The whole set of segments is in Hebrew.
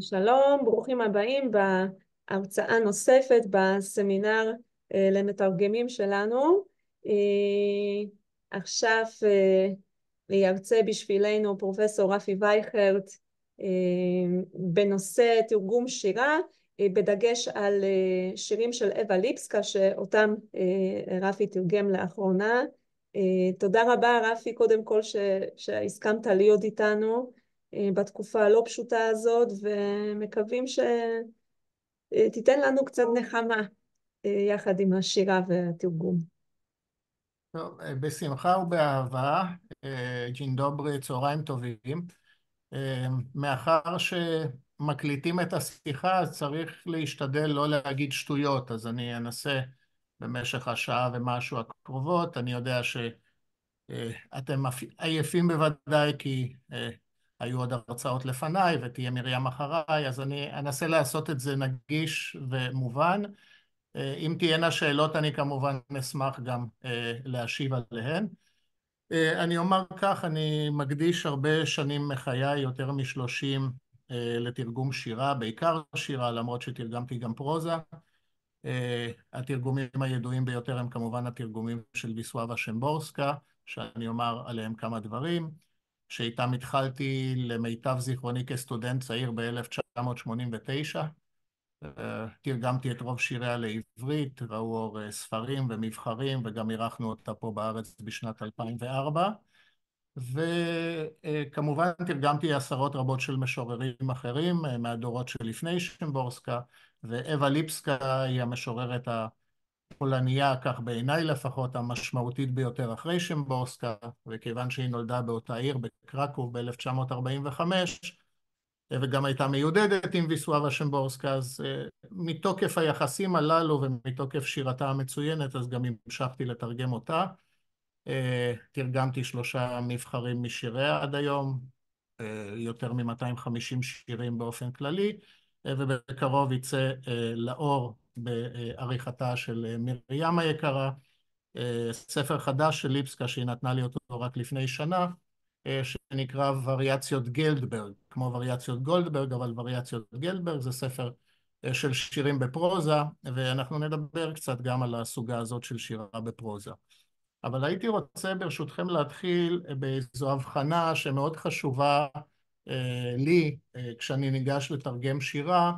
שלום, ברוכים הבאים בהרצאה נוספת בסמינר אה, למתרגמים שלנו. אה, עכשיו אה, ירצה בשבילנו פרופסור רפי וייכרט בנושא תרגום שירה, בדגש על שירים של אווה ליפסקה שאותם רפי תרגם לאחרונה. תודה רבה רפי קודם כל ש... שהסכמת להיות איתנו. אה, בתקופה הלא פשוטה הזאת, ומקווים שתיתן אה, לנו קצת נחמה אה, יחד עם השירה והתרגום. טוב, בשמחה ובאהבה, ג'ין דוברי, צהריים טובים. מאחר שמקליטים את השיחה, אז צריך להשתדל לא להגיד שטויות, אז אני אנסה במשך השעה ומשהו הקרובות. אני יודע שאתם עייפים בוודאי, כי היו עוד הרצאות לפניי ותהיה מרים אחריי, אז אני אנסה לעשות את זה נגיש ומובן. אה, אם תהיינה שאלות אני כמובן אשמח גם אה, להשיב עליהן. אה, אני אומר כך, אני מקדיש הרבה שנים מחיי, יותר משלושים, לתרגום שירה, בעיקר שירה, למרות שתרגמתי גם פרוזה. התרגומים הידועים ביותר הם כמובן התרגומים של ויסואבה שמבורסקה, שאני אומר עליהם כמה דברים. שאיתם התחלתי למיטב זיכרוני כסטודנט צעיר ב-1989. אה, תרגמתי את רוב שיריה לעברית, ראו אור אה, ספרים ומבחרים, וגם אירחנו אותה פה בארץ בשנת 2004. וכמובן אה, תרגמתי עשרות רבות של משוררים אחרים מהדורות שלפני שמבורסקה, ואווה ליפסקה היא המשוררת ה... הפולניה, כך בעיניי לפחות, המשמעותית ביותר אחרי שם שמבורסקה, וכיוון שהיא נולדה באותה עיר, בקרקוב, ב-1945, וגם הייתה מיודדת עם ויסואבה שמבורסקה, אז uh, מתוקף היחסים הללו ומתוקף שירתה המצוינת, אז גם המשכתי לתרגם אותה. Uh, תרגמתי שלושה מבחרים משיריה עד היום, uh, יותר מ-250 שירים באופן כללי, uh, ובקרוב יצא uh, לאור בעריכתה של אה, מרים היקרה, אה, ספר חדש של ליפסקה שהיא נתנה לי אותו רק לפני שנה, אה, שנקרא וריאציות גלדברג, כמו וריאציות גולדברג, אבל וריאציות גלדברג זה ספר של שירים בפרוזה, ואנחנו נדבר קצת גם על הסוגה הזאת של שירה בפרוזה. אבל הייתי רוצה ברשותכם להתחיל באיזו הבחנה שמאוד חשובה לי כשאני ניגש לתרגם שירה,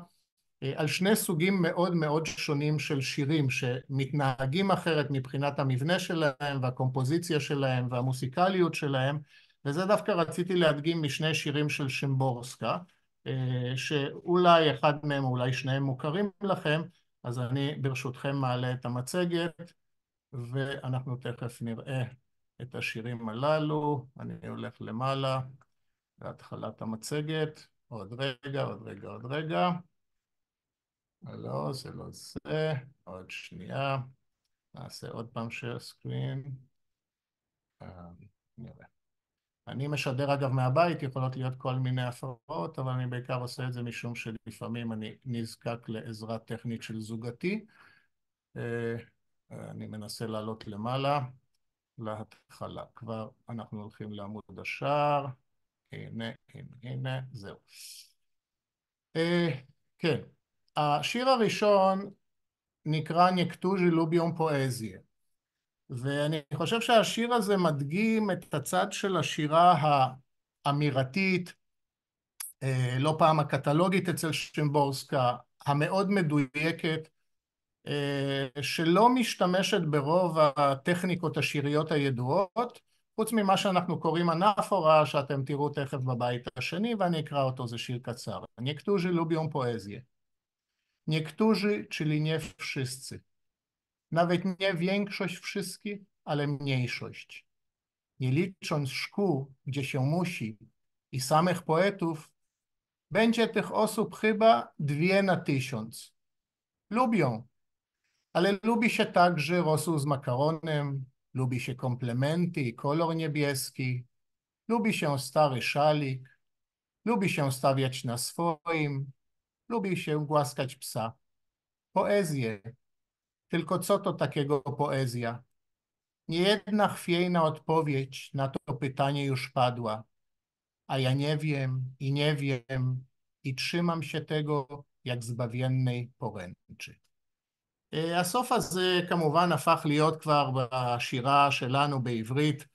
אה, על שני סוגים מאוד מאוד שונים של שירים שמתנהגים אחרת מבחינת המבנה שלהם והקומפוזיציה שלהם והמוסיקליות שלהם וזה דווקא רציתי להדגים משני שירים של שמבורסקה אה, שאולי אחד מהם, אולי שניהם מוכרים לכם אז אני ברשותכם מעלה את המצגת ואנחנו תכף נראה את השירים הללו אני הולך למעלה להתחלת המצגת עוד רגע, עוד רגע, עוד רגע לא, זה לא זה, עוד שנייה, נעשה עוד פעם share screen. נראה. אני משדר אגב מהבית, יכולות להיות כל מיני הפרעות, אבל אני בעיקר עושה את זה משום שלפעמים אני נזקק לעזרה טכנית של זוגתי. אה, אני מנסה לעלות למעלה, להתחלה. כבר אנחנו הולכים לעמוד השער, הנה, הנה, הנה, זהו. אה, כן. השיר הראשון נקרא נקטוז'י לוביום פואזיה, ואני חושב שהשיר הזה מדגים את הצד של השירה האמירתית, אה, לא פעם הקטלוגית אצל שימבורסקה, המאוד מדויקת, אה, שלא משתמשת ברוב הטכניקות השיריות הידועות, חוץ ממה שאנחנו קוראים אנאפורה, שאתם תראו תכף בבית השני, ואני אקרא אותו, זה שיר קצר. אני אקטוז'י לוביום פואזיה. Niektórzy, czyli nie wszyscy. Nawet nie większość wszystkich, ale mniejszość. Nie licząc szkół, gdzie się musi, i samych poetów, będzie tych osób chyba dwie na tysiąc. Lubią, ale lubi się także rosół z makaronem, lubi się komplementy i kolor niebieski, lubi się stary szalik, lubi się stawiać na swoim, Lubił się głaskać psa. Poezję. Tylko co to takiego poezja? Niejedna chwiejna odpowiedź na to pytanie już padła. A ja nie wiem i nie wiem i trzymam się tego jak zbawiennej poręczy. הסוף הזה כמובן הפך להיות כבר בשירה שלנו בעברית,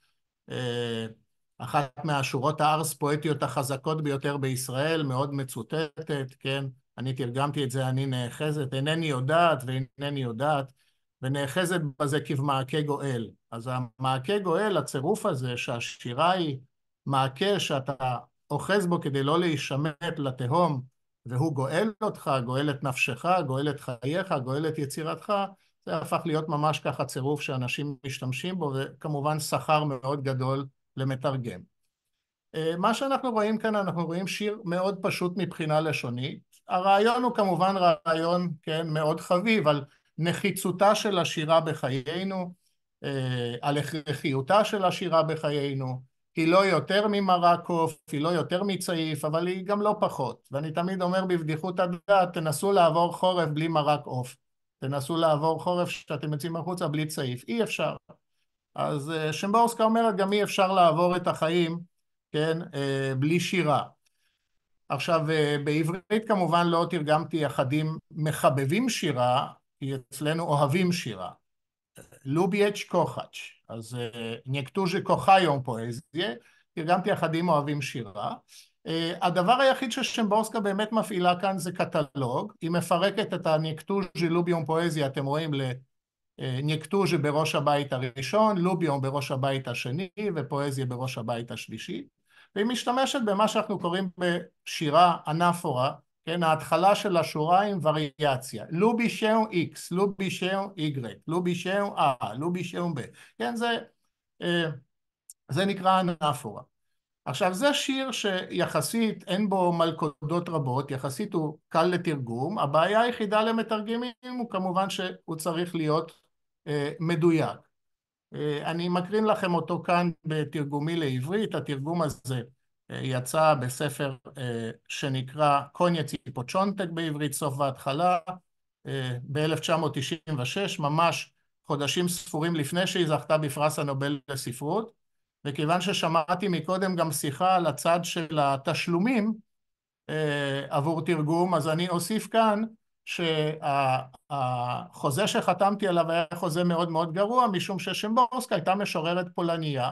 אחת מהשורות הארס פואטיות החזקות ביותר בישראל, מאוד מצוטטת, כן? אני תרגמתי את זה, אני נאחזת, אינני יודעת ואינני יודעת, ונאחזת בזה כבמעקה גואל. אז המעקה גואל, הצירוף הזה שהשירה היא מעקה שאתה אוחז בו כדי לא להישמט לתהום, והוא גואל אותך, גואל את נפשך, גואל את חייך, גואל את יצירתך, זה הפך להיות ממש ככה צירוף שאנשים משתמשים בו, וכמובן שכר מאוד גדול למתרגם. אה, מה שאנחנו רואים כאן, אנחנו רואים שיר מאוד פשוט מבחינה לשונית, הרעיון הוא כמובן רעיון, כן, מאוד חביב על נחיצותה של השירה בחיינו, אה, על הכרחיותה של השירה בחיינו, היא לא יותר ממרקוף, היא לא יותר מצעיף, אבל היא גם לא פחות. ואני תמיד אומר בבדיחות הדעת, תנסו לעבור חורף בלי מרק עוף. תנסו לעבור חורף שאתם יוצאים החוצה בלי צעיף. אי אפשר. אז אה, שמבורסקה אומרת, גם אי אפשר לעבור את החיים, כן, אה, בלי שירה. עכשיו, אה, בעברית כמובן לא תרגמתי אחדים מחבבים שירה, כי אצלנו אוהבים שירה. לובייץ' קוחאץ', אז אה, נקטוז'י קוחיום פואזיה, תרגמתי אחדים אוהבים שירה. אה, הדבר היחיד ששמבורסקה באמת מפעילה כאן זה קטלוג, היא מפרקת את הנקטוז'ה לוביום פואזיה, אתם רואים, לנקטוז'ה בראש הבית הראשון, לוביום בראש הבית השני ופואזיה בראש הבית השלישי. והיא משתמשת במה שאנחנו קוראים בשירה אנפורה, כן, ההתחלה של השורה עם וריאציה, לובי שאו איקס, לובי שאו איגרק, לובי שאו אה, לובי שאו ב, כן, זה, אה, זה נקרא אנפורה. עכשיו זה שיר שיחסית אין בו מלכודות רבות, יחסית הוא קל לתרגום, הבעיה היחידה למתרגמים הוא כמובן שהוא צריך להיות אה, מדויק. אה, אני מקרין לכם אותו כאן בתרגומי לעברית, התרגום הזה אה, יצא בספר אה, שנקרא קוניה ציפוצ'ונטק בעברית, סוף והתחלה, ב-1996, ממש חודשים ספורים לפני שהיא זכתה בפרס הנובל לספרות, וכיוון ששמעתי מקודם גם שיחה על הצד של התשלומים עבור תרגום, אז אני אוסיף כאן שהחוזה שחתמתי עליו היה חוזה מאוד מאוד גרוע, משום ששמבורסקה הייתה משוררת פולניה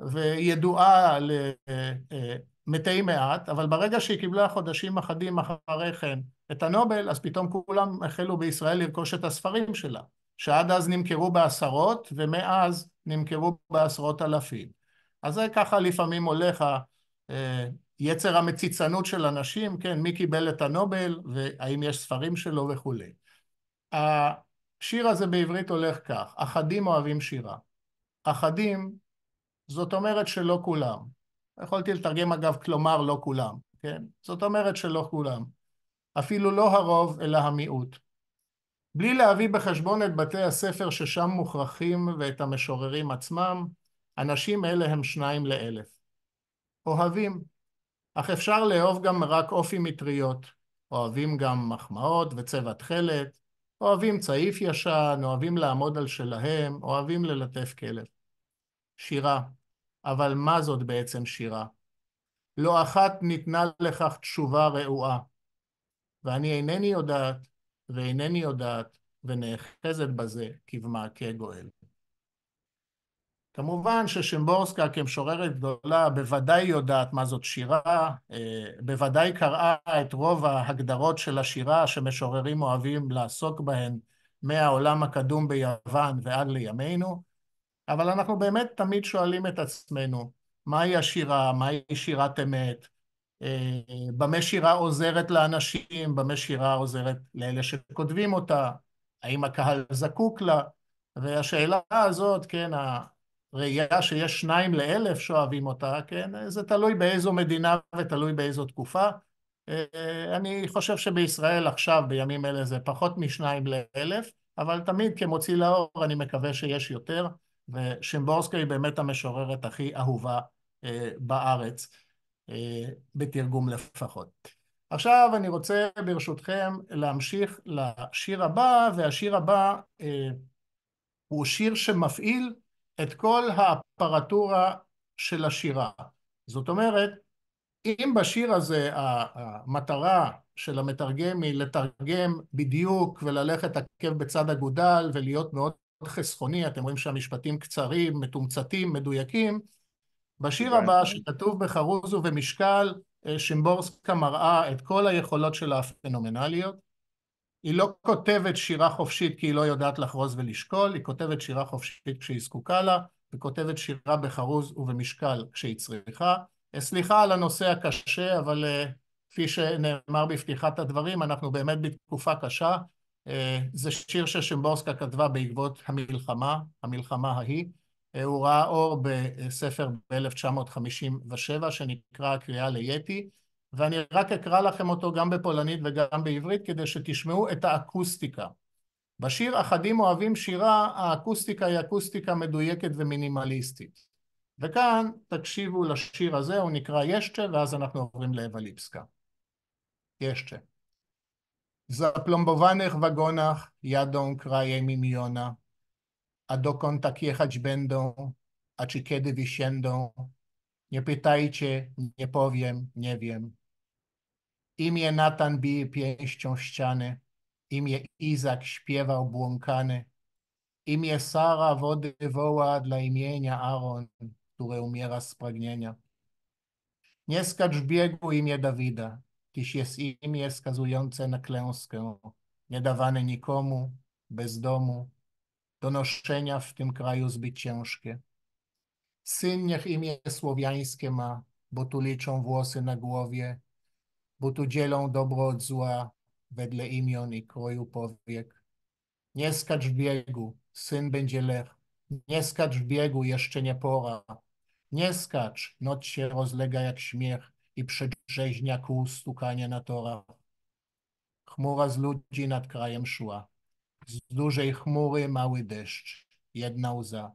וידועה למתי מעט, אבל ברגע שהיא קיבלה חודשים אחדים אחרי כן את הנובל, אז פתאום כולם החלו בישראל לרכוש את הספרים שלה, שעד אז נמכרו בעשרות, ומאז נמכרו בעשרות אלפים. אז זה ככה לפעמים הולך אה, יצר המציצנות של אנשים, כן, מי קיבל את הנובל והאם יש ספרים שלו וכולי. השיר הזה בעברית הולך כך, אחדים אוהבים שירה. אחדים, זאת אומרת שלא כולם. יכולתי לתרגם אגב, כלומר לא כולם, כן? זאת אומרת שלא כולם. אפילו לא הרוב, אלא המיעוט. בלי להביא בחשבון את בתי הספר ששם מוכרחים ואת המשוררים עצמם, אנשים אלה הם שניים לאלף. אוהבים, אך אפשר לאהוב גם רק אופי מטריות. אוהבים גם מחמאות וצבע תכלת, אוהבים צעיף ישן, אוהבים לעמוד על שלהם, אוהבים ללטף כלב. שירה, אבל מה זאת בעצם שירה? לא אחת ניתנה לכך תשובה רעועה. ואני אינני יודעת, ואינני יודעת, ונאחזת בזה כבמעקה גואל. כמובן ששימבורסקה כמשוררת גדולה בוודאי יודעת מה זאת שירה, אה, בוודאי קראה את רוב ההגדרות של השירה שמשוררים אוהבים לעסוק בהן מהעולם הקדום ביוון ועד לימינו, אבל אנחנו באמת תמיד שואלים את עצמנו, מהי השירה, מהי שירת אמת, אה, במה שירה עוזרת לאנשים, במה שירה עוזרת לאלה שכותבים אותה, האם הקהל זקוק לה, והשאלה הזאת, כן, ראייה שיש שניים לאלף שאוהבים אותה, כן? זה תלוי באיזו מדינה ותלוי באיזו תקופה. אה, אה, אני חושב שבישראל עכשיו, בימים אלה, זה פחות משניים לאלף, אבל תמיד כמוציא לאור אני מקווה שיש יותר, ושמבורסקי היא באמת המשוררת הכי אהובה אה, בארץ, בתרגום לפחות. עכשיו אני רוצה ברשותכם להמשיך לשיר הבא, והשיר הבא הוא שיר שמפעיל את כל האפרטורה של השירה. זאת אומרת, אם בשיר הזה המטרה של המתרגם היא לתרגם בדיוק וללכת עקב בצד אגודל ולהיות מאוד חסכוני, אתם רואים שהמשפטים קצרים, מתומצתים, מדויקים, בשיר הבא שכתוב בחרוז ובמשקל, אה, שימבורסקה מראה את כל היכולות שלה הפנומנליות. היא לא כותבת שירה חופשית כי היא לא יודעת לחרוז ולשקול, היא כותבת שירה חופשית כשהיא זקוקה לה, וכותבת שירה בחרוז ובמשקל כשהיא צריכה. אה, סליחה על הנושא הקשה, אבל אה, כפי שנאמר בפתיחת הדברים, אנחנו באמת בתקופה קשה. אה, זה שיר ששימבורסקה כתבה בעקבות המלחמה, המלחמה ההיא. הוא ראה אור בספר ב-1957 שנקרא הקריאה ליתי, ואני רק אקרא לכם אותו גם בפולנית וגם בעברית כדי שתשמעו את האקוסטיקה. בשיר "אחדים אוהבים שירה" האקוסטיקה היא אקוסטיקה מדויקת ומינימליסטית. וכאן תקשיבו לשיר הזה, הוא נקרא ישצ'ה, ואז אנחנו עוברים לאווה ליבסקה. ישצ'ה. Zaplombowanych wagonach jadą krajem imiona, a dokąd tak jechać będą, a czy kiedy wysiędą, nie pytajcie, Imię Natan bije pięścią ściany, imię Izak śpiewał błąkany, imię Sara wody woła dla imienia Aaron, który umiera z pragnienia. Nie skacz biegu imię Dawida, gdyż jest imię skazujące na klęskę, niedawane nikomu, bez domu, donoszenia w tym kraju zbyt ciężkie. Syn niech imię słowiańskie ma, bo tu liczą włosy na głowie, bo tu dzielą dobro od zła wedle imion i kroju powiek. Nie skacz w biegu, syn będzie lech. Nie skacz w biegu, jeszcze nie pora. Nie skacz, noc się rozlega jak śmiech i przedrzeźnia kół stukania na torach. Chmura z ludzi nad krajem szła. Z dużej chmury mały deszcz, jedna łza.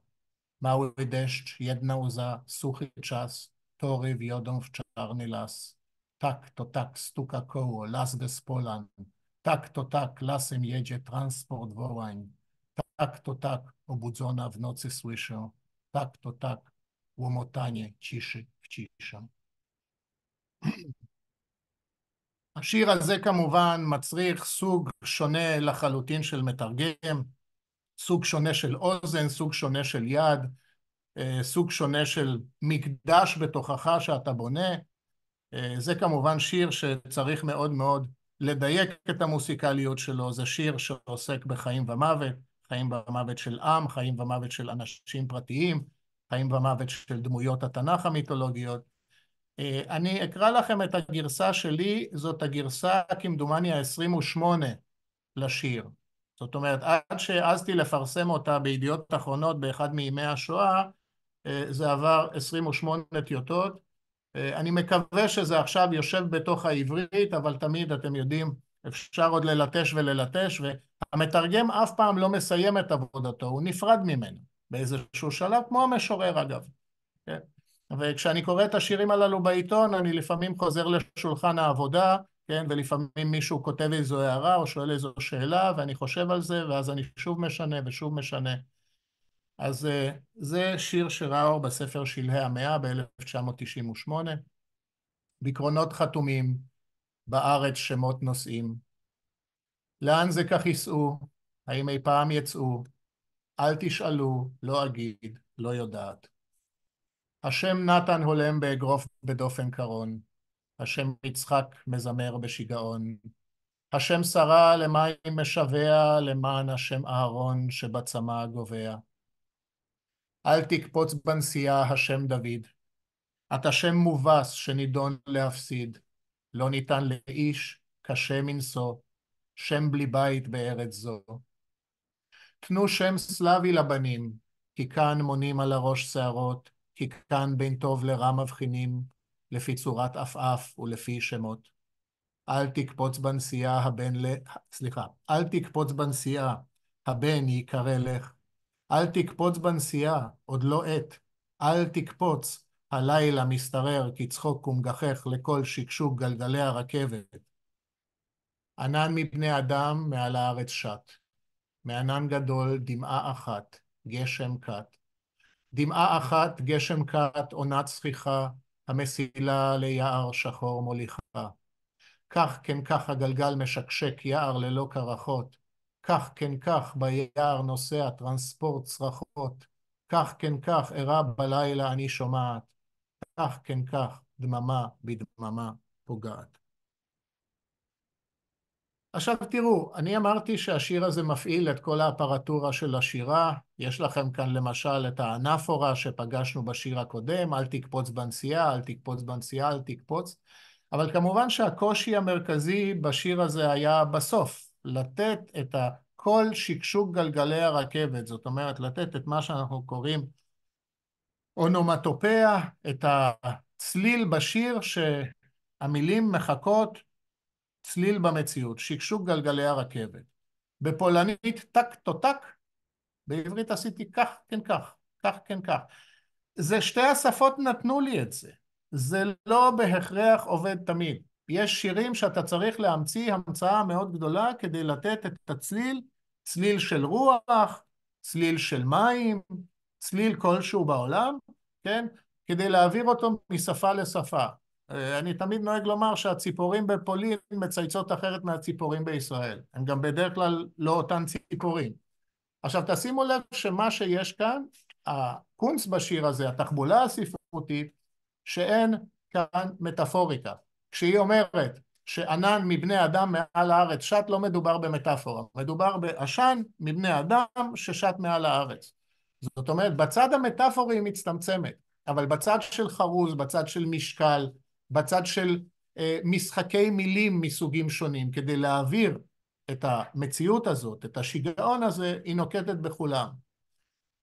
Mały deszcz, jedna łza, suchy czas, tory wiodą w czarny las tak to tak stuka koło, las bez polan, tak to tak lasem jedzie transport wołań, tak to tak obudzona w nocy słyszę, tak to tak łomotanie ciszy w ciszę. השיר הזה כמובן מצריך סוג שונה לחלוטין של מתרגם, סוג שונה של אוזן, סוג שונה של יד, סוג שונה של מקדש בתוכחה שאתה בונה, אה, זה כמובן שיר שצריך מאוד מאוד לדייק את המוסיקליות שלו, זה שיר שעוסק בחיים ומוות, חיים ומוות של עם, חיים ומוות של אנשים פרטיים, חיים ומוות של דמויות התנ"ך המיתולוגיות. אה, אני אקרא לכם את הגרסה שלי, זאת הגרסה כמדומני ה-28 לשיר. זאת אומרת, עד שהעזתי לפרסם אותה בידיעות אחרונות באחד מימי השואה, אה, זה עבר 28 טיוטות. אה, אני מקווה שזה עכשיו יושב בתוך העברית, אבל תמיד, אתם יודעים, אפשר עוד ללטש וללטש, והמתרגם אף פעם לא מסיים את עבודתו, הוא נפרד ממנו באיזשהו שלב, כמו המשורר אגב. כן? וכשאני קורא את השירים הללו בעיתון, אני לפעמים חוזר לשולחן העבודה, כן, ולפעמים מישהו כותב איזו הערה או שואל איזו שאלה, ואני חושב על זה, ואז אני שוב משנה ושוב משנה. אז אה, זה שיר שראה בספר שלהי המאה ב-1998. בקרונות חתומים, בארץ שמות נושאים. לאן זה כך ייסעו? האם אי פעם יצאו? אל תשאלו, לא אגיד, לא יודעת. השם נתן הולם באגרוף בדופן קרון, השם יצחק מזמר בשיגעון, השם שרה למים משווע, למען השם אהרון שבצמא גובע. אל תקפוץ בנסיעה השם דוד. אתה שם מובס שנידון להפסיד, לא ניתן לאיש, קשה מנשוא, שם בלי בית בארץ זו. תנו שם סלבי לבנים, כי כאן מונים על הראש שערות, כי כאן בין טוב לרע מבחינים, לפי צורת עפעף ולפי שמות. אל תקפוץ בנסיעה הבן ל... סליחה, אל תקפוץ בנסיעה, הבן ייקרא לך, אל תקפוץ בנסיעה, עוד לא עת. אל תקפוץ, הלילה משתרר צחוק ומגחך לכל שקשוק גלגלי הרכבת. ענן מפני אדם מעל הארץ שט. מענן גדול דמעה אחת, גשם קט. דמעה אחת, גשם קט, עונת צחיחה, המסילה ליער שחור מוליכה. כך כן כך הגלגל משקשק יער ללא קרחות, כך כן כך ביער נוסע טרנספורט צרחות, כך כן כך אירע בלילה אני שומעת, כך כן כך דממה בדממה פוגעת. עכשיו תראו, אני אמרתי שהשיר הזה מפעיל את כל האפרטורה של השירה. יש לכם כאן למשל את האנפורה שפגשנו בשיר הקודם, אל תקפוץ בנסיעה, אל תקפוץ בנסיעה, אל תקפוץ. אבל כמובן שהקושי המרכזי בשיר הזה היה בסוף, לתת את ה... כל שקשוק גלגלי הרכבת, זאת אומרת, לתת את מה שאנחנו קוראים אונומטופיה, את הצליל בשיר שהמילים מחכות צליל במציאות, שקשוק גלגלי הרכבת. בפולנית טק טק, בעברית עשיתי כך כן כך, כך כן כך. זה שתי השפות נתנו לי את זה, זה לא בהכרח עובד תמיד. יש שירים שאתה צריך להמציא המצאה מאוד גדולה כדי לתת את הצליל, צליל של רוח, צליל של מים, צליל כלשהו בעולם, כן? כדי להעביר אותו משפה לשפה. אה, אני תמיד נוהג לומר שהציפורים בפולין מצייצות אחרת מהציפורים בישראל. הן גם בדרך כלל לא אותן ציפורים. עכשיו תשימו לב שמה שיש כאן, הקונץ בשיר הזה, התחבולה הספרותית, שאין כאן מטאפוריקה. כשהיא אומרת שענן מבני אדם מעל הארץ שט, לא מדובר במטאפורה, מדובר בעשן מבני אדם ששט מעל הארץ. זאת אומרת, בצד המטאפורי היא מצטמצמת, אבל בצד של חרוז, בצד של משקל, בצד של אה, משחקי מילים מסוגים שונים, כדי להעביר את המציאות הזאת, את השיגעון הזה, היא נוקטת בכולם.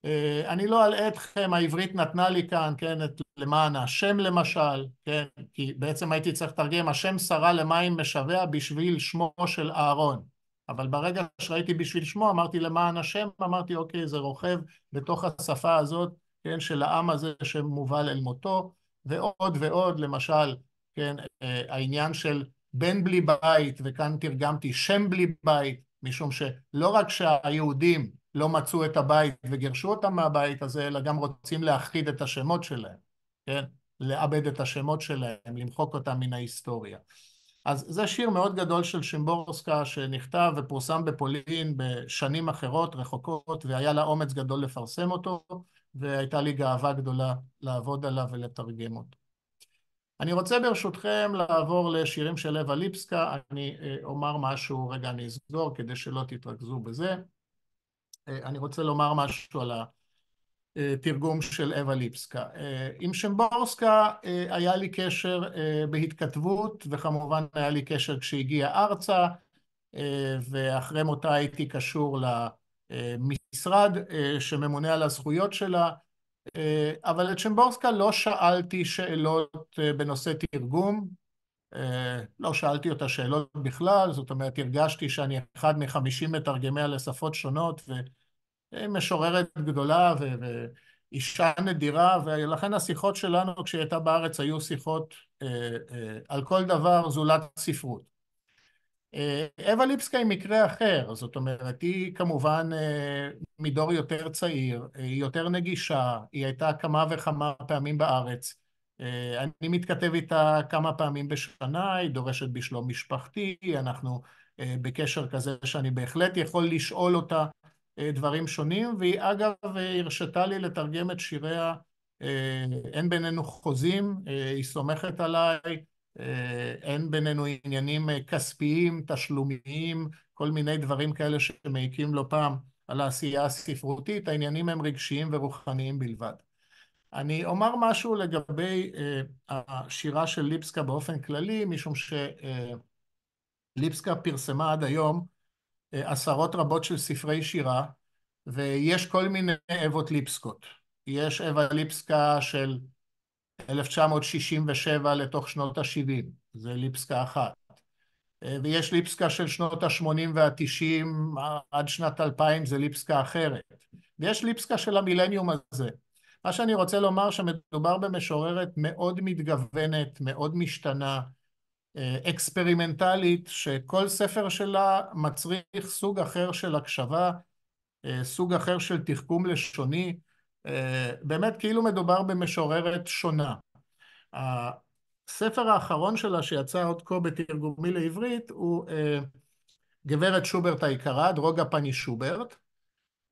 אה, אני לא אלאה אתכם, העברית נתנה לי כאן, כן, את למען השם למשל, כן, כי בעצם הייתי צריך לתרגם השם שרה למים משווע בשביל שמו של אהרון. אבל ברגע שראיתי בשביל שמו, אמרתי למען השם, אמרתי אוקיי, זה רוכב בתוך השפה הזאת, כן, של העם הזה שמובל אל מותו, ועוד ועוד, למשל, כן, אה, העניין של בן בלי בית, וכאן תרגמתי שם בלי בית, משום שלא רק שהיהודים לא מצאו את הבית וגירשו אותם מהבית הזה, אלא גם רוצים להכחיד את השמות שלהם, כן? לאבד את השמות שלהם, למחוק אותם מן ההיסטוריה. אז זה שיר מאוד גדול של שימבורסקה שנכתב ופורסם בפולין בשנים אחרות, רחוקות, והיה לה אומץ גדול לפרסם אותו, והייתה לי גאווה גדולה לעבוד עליו ולתרגם אותו. אני רוצה ברשותכם לעבור לשירים של לבה ליפסקה, אני אה, אומר משהו, רגע אני אסגור כדי שלא תתרכזו בזה. אה, אני רוצה לומר משהו על התרגום של אווה ליפסקה. אה, עם שמבורסקה אה, היה לי קשר בהתכתבות, וכמובן היה לי קשר כשהגיע ארצה, ואחרי מותה הייתי קשור למשרד שממונה על הזכויות שלה, אבל את שמבורסקה לא שאלתי שאלות בנושא תרגום. לא שאלתי אותה שאלות בכלל, זאת אומרת, הרגשתי שאני אחד מחמישים מתרגמיה לשפות שונות, והיא משוררת גדולה ואישה נדירה, ולכן השיחות שלנו כשהיא הייתה בארץ היו שיחות אה, אה, על כל דבר זולת ספרות. אה, אווה ליפסקה היא מקרה אחר, זאת אומרת, היא כמובן מדור יותר צעיר, היא יותר נגישה, היא הייתה כמה וכמה פעמים בארץ. אה, אני מתכתב איתה כמה פעמים בשנה, היא דורשת בשלום משפחתי, אנחנו אה, בקשר כזה שאני בהחלט יכול לשאול אותה אה, דברים שונים, והיא אגב הרשתה לי לתרגם את שיריה אין בינינו חוזים, היא סומכת עליי, אין בינינו עניינים כספיים, תשלומיים, כל מיני דברים כאלה שמעיקים לא פעם על העשייה הספרותית, העניינים הם רגשיים ורוחניים בלבד. אני אומר משהו לגבי uh, השירה של ליבסקה באופן כללי, משום שליבסקה אה, פרסמה עד היום uh, עשרות רבות של ספרי שירה, ויש כל מיני אבות ליבסקות. יש אבה ליבסקה של 1967 לתוך שנות ה-70, זה ליבסקה אחת. ויש ליבסקה של שנות ה-80 וה-90 עד שנת 2000, זה ליבסקה אחרת. ויש ליבסקה של המילניום הזה. מה שאני רוצה לומר שמדובר במשוררת מאוד מתגוונת, מאוד משתנה, אה, אקספרימנטלית, שכל ספר שלה מצריך סוג אחר של הקשבה, אה, סוג אחר של תחכום לשוני, אה, באמת כאילו מדובר במשוררת שונה. הספר האחרון שלה שיצא עוד כה בתרגומי לעברית הוא גברת שוברט היקרה, דרוגה פני שוברט,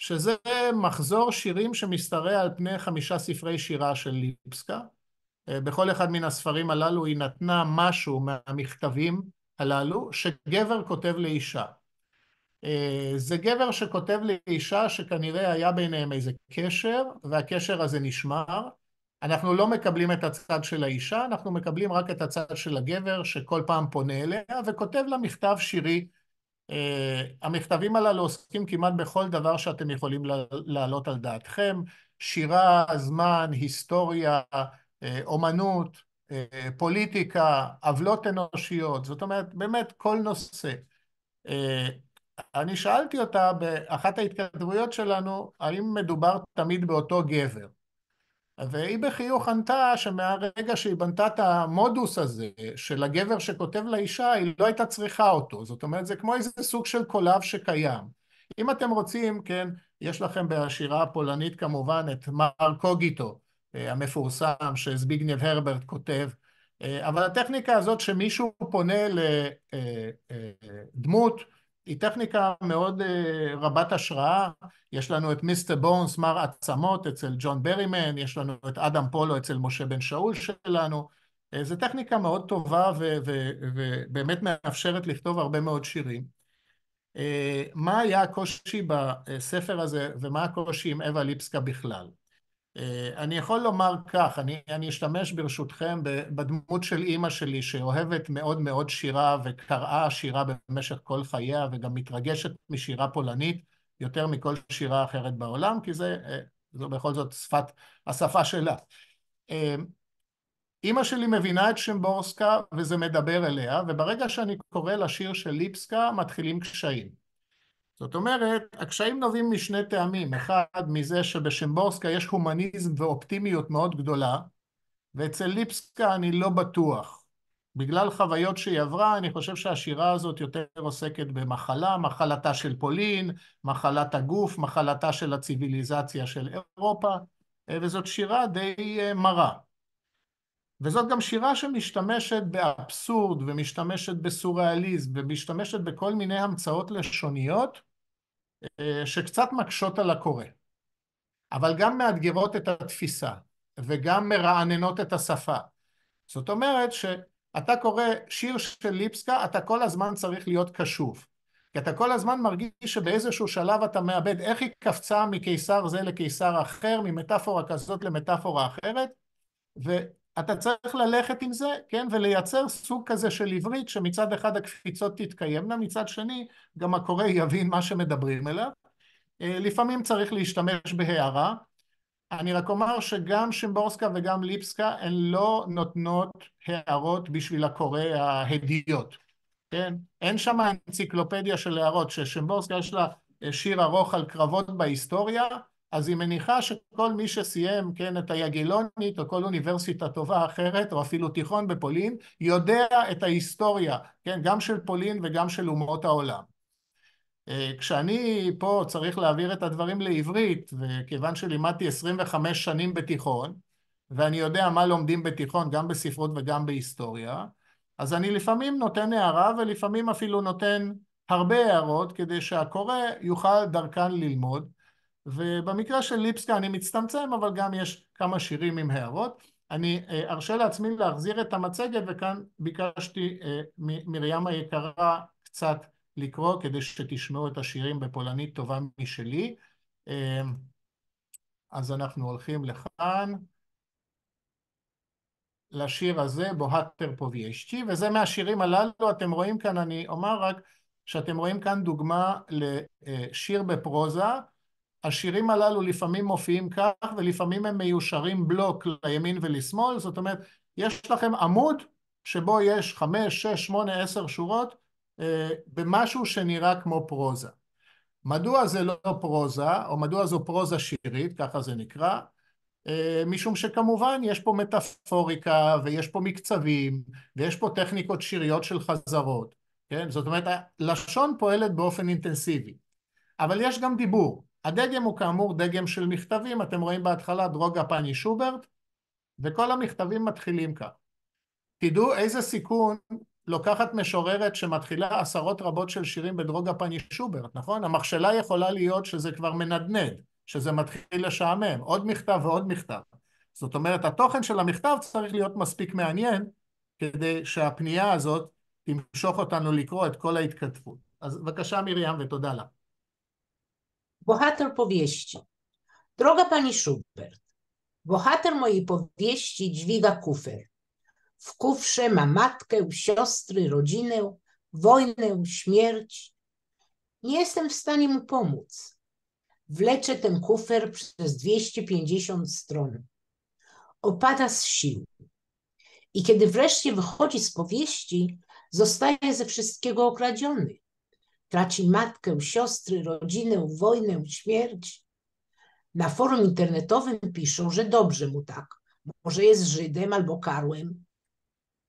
שזה מחזור שירים שמשתרע על פני חמישה ספרי שירה של ליבסקה. אה, בכל אחד מן הספרים הללו היא נתנה משהו מהמכתבים הללו שגבר כותב לאישה. אה, זה גבר שכותב לאישה שכנראה היה ביניהם איזה קשר, והקשר הזה נשמר. אנחנו לא מקבלים את הצד של האישה, אנחנו מקבלים רק את הצד של הגבר שכל פעם פונה אליה וכותב לה מכתב שירי אה, המכתבים הללו עוסקים כמעט בכל דבר שאתם יכולים להעלות על דעתכם, שירה, זמן, היסטוריה, אה, אומנות, אה, פוליטיקה, עוולות אנושיות, זאת אומרת, באמת כל נושא. אני שאלתי אותה באחת ההתכתבויות שלנו, האם מדובר תמיד באותו גבר. והיא בחיוך ענתה שמהרגע שהיא בנתה את המודוס הזה של הגבר שכותב לאישה, היא לא הייתה צריכה אותו. זאת אומרת, זה כמו איזה סוג של קולב שקיים. אם אתם רוצים, כן, יש לכם בשירה הפולנית כמובן את מר קוגיטו אה, המפורסם שזביגניב הרברט כותב, אה, אבל הטכניקה הזאת שמישהו פונה לדמות אה, היא טכניקה מאוד אה, רבת השראה, יש לנו את מיסטר בונס, מר עצמות אצל ג'ון ברימן, יש לנו את אדם פולו אצל משה בן שאול שלנו, אה, זו טכניקה מאוד טובה ובאמת מאפשרת לכתוב הרבה מאוד שירים. אה, מה היה הקושי בספר הזה ומה הקושי עם אווה ליפסקה בכלל? אה, אני יכול לומר כך, אני אשתמש ברשותכם בדמות של אימא שלי שאוהבת מאוד מאוד שירה וקראה שירה במשך כל חייה וגם מתרגשת משירה פולנית יותר מכל שירה אחרת בעולם, כי אה, זו בכל זאת שפת, השפה שלה. אה, אימא שלי מבינה את שמבורסקה וזה מדבר אליה, וברגע שאני קורא לשיר של ליפסקה מתחילים קשיים. זאת אומרת, הקשיים נובעים משני טעמים. אחד, מזה שבשמבורסקה יש הומניזם ואופטימיות מאוד גדולה, ואצל ליפסקה אני לא בטוח. בגלל חוויות שהיא עברה, אני חושב שהשירה הזאת יותר עוסקת במחלה, מחלתה של פולין, מחלת הגוף, מחלתה של הציוויליזציה של אירופה, אה, וזאת שירה די אה, מרה. וזאת גם שירה שמשתמשת באבסורד, ומשתמשת בסוריאליזם, ומשתמשת בכל מיני המצאות לשוניות, אה, שקצת מקשות על הקורא, אבל גם מאתגרות את התפיסה וגם מרעננות את השפה. זאת אומרת שאתה קורא שיר של ליבסקה, אתה כל הזמן צריך להיות קשוב. כי אתה כל הזמן מרגיש שבאיזשהו שלב אתה מאבד איך היא קפצה מקיסר זה לקיסר אחר, ממטאפורה כזאת למטאפורה אחרת, ו... אתה צריך ללכת עם זה, כן, ולייצר סוג כזה של עברית שמצד אחד הקפיצות תתקיימנה, מצד שני גם הקורא יבין מה שמדברים אליו. אה, לפעמים צריך להשתמש בהערה. אני רק אומר שגם שימבורסקה וגם ליפסקה הן לא נותנות הערות בשביל הקורא ההדיות, כן? אין שם אנציקלופדיה של הערות, ששימבורסקה יש לה אה, שיר ארוך על קרבות בהיסטוריה, אז היא מניחה שכל מי שסיים, כן, את היגילונית או כל אוניברסיטה טובה אחרת, או אפילו תיכון בפולין, יודע את ההיסטוריה, כן, גם של פולין וגם של אומות העולם. אה, כשאני פה צריך להעביר את הדברים לעברית, וכיוון שלימדתי 25 שנים בתיכון, ואני יודע מה לומדים בתיכון, גם בספרות וגם בהיסטוריה, אז אני לפעמים נותן הערה ולפעמים אפילו נותן הרבה הערות כדי שהקורא יוכל דרכן ללמוד. ובמקרה של ליפסקה אני מצטמצם, אבל גם יש כמה שירים עם הערות. אני אה, ארשה לעצמי להחזיר את המצגת, וכאן ביקשתי אה, מרים היקרה קצת לקרוא, כדי שתשמעו את השירים בפולנית טובה משלי. אה, אז אנחנו הולכים לכאן. לשיר הזה, בוהטר פוביישצ'י, וזה מהשירים הללו, אתם רואים כאן, אני אומר רק שאתם רואים כאן דוגמה לשיר בפרוזה, השירים הללו לפעמים מופיעים כך ולפעמים הם מיושרים בלוק לימין ולשמאל, זאת אומרת, יש לכם עמוד שבו יש חמש, שש, שמונה, עשר שורות אה, במשהו שנראה כמו פרוזה. מדוע זה לא פרוזה, או מדוע זו פרוזה שירית, ככה זה נקרא, אה, משום שכמובן יש פה מטאפוריקה ויש פה מקצבים ויש פה טכניקות שיריות של חזרות, כן? זאת אומרת, הלשון פועלת באופן אינטנסיבי, אבל יש גם דיבור. הדגם הוא כאמור דגם של מכתבים, אתם רואים בהתחלה דרוגה פני שוברט, וכל המכתבים מתחילים כך. תדעו איזה סיכון לוקחת משוררת שמתחילה עשרות רבות של שירים בדרוגה פני שוברט, נכון? המכשלה יכולה להיות שזה כבר מנדנד, שזה מתחיל לשעמם, עוד מכתב ועוד מכתב. זאת אומרת, התוכן של המכתב צריך להיות מספיק מעניין כדי שהפנייה הזאת תמשוך אותנו לקרוא את כל ההתכתבות. אז בבקשה מרים ותודה לך. Bohater powieści. Droga pani Schubert, bohater mojej powieści dźwiga kufer. W kufrze ma matkę, siostry, rodzinę, wojnę, śmierć. Nie jestem w stanie mu pomóc. Wleczę ten kufer przez 250 stron. Opada z sił. I kiedy wreszcie wychodzi z powieści, zostaje ze wszystkiego okradziony traci matkę, siostry, rodzinę, wojnę, śmierć. Na forum internetowym piszą, że dobrze mu tak, może jest Żydem albo karłem.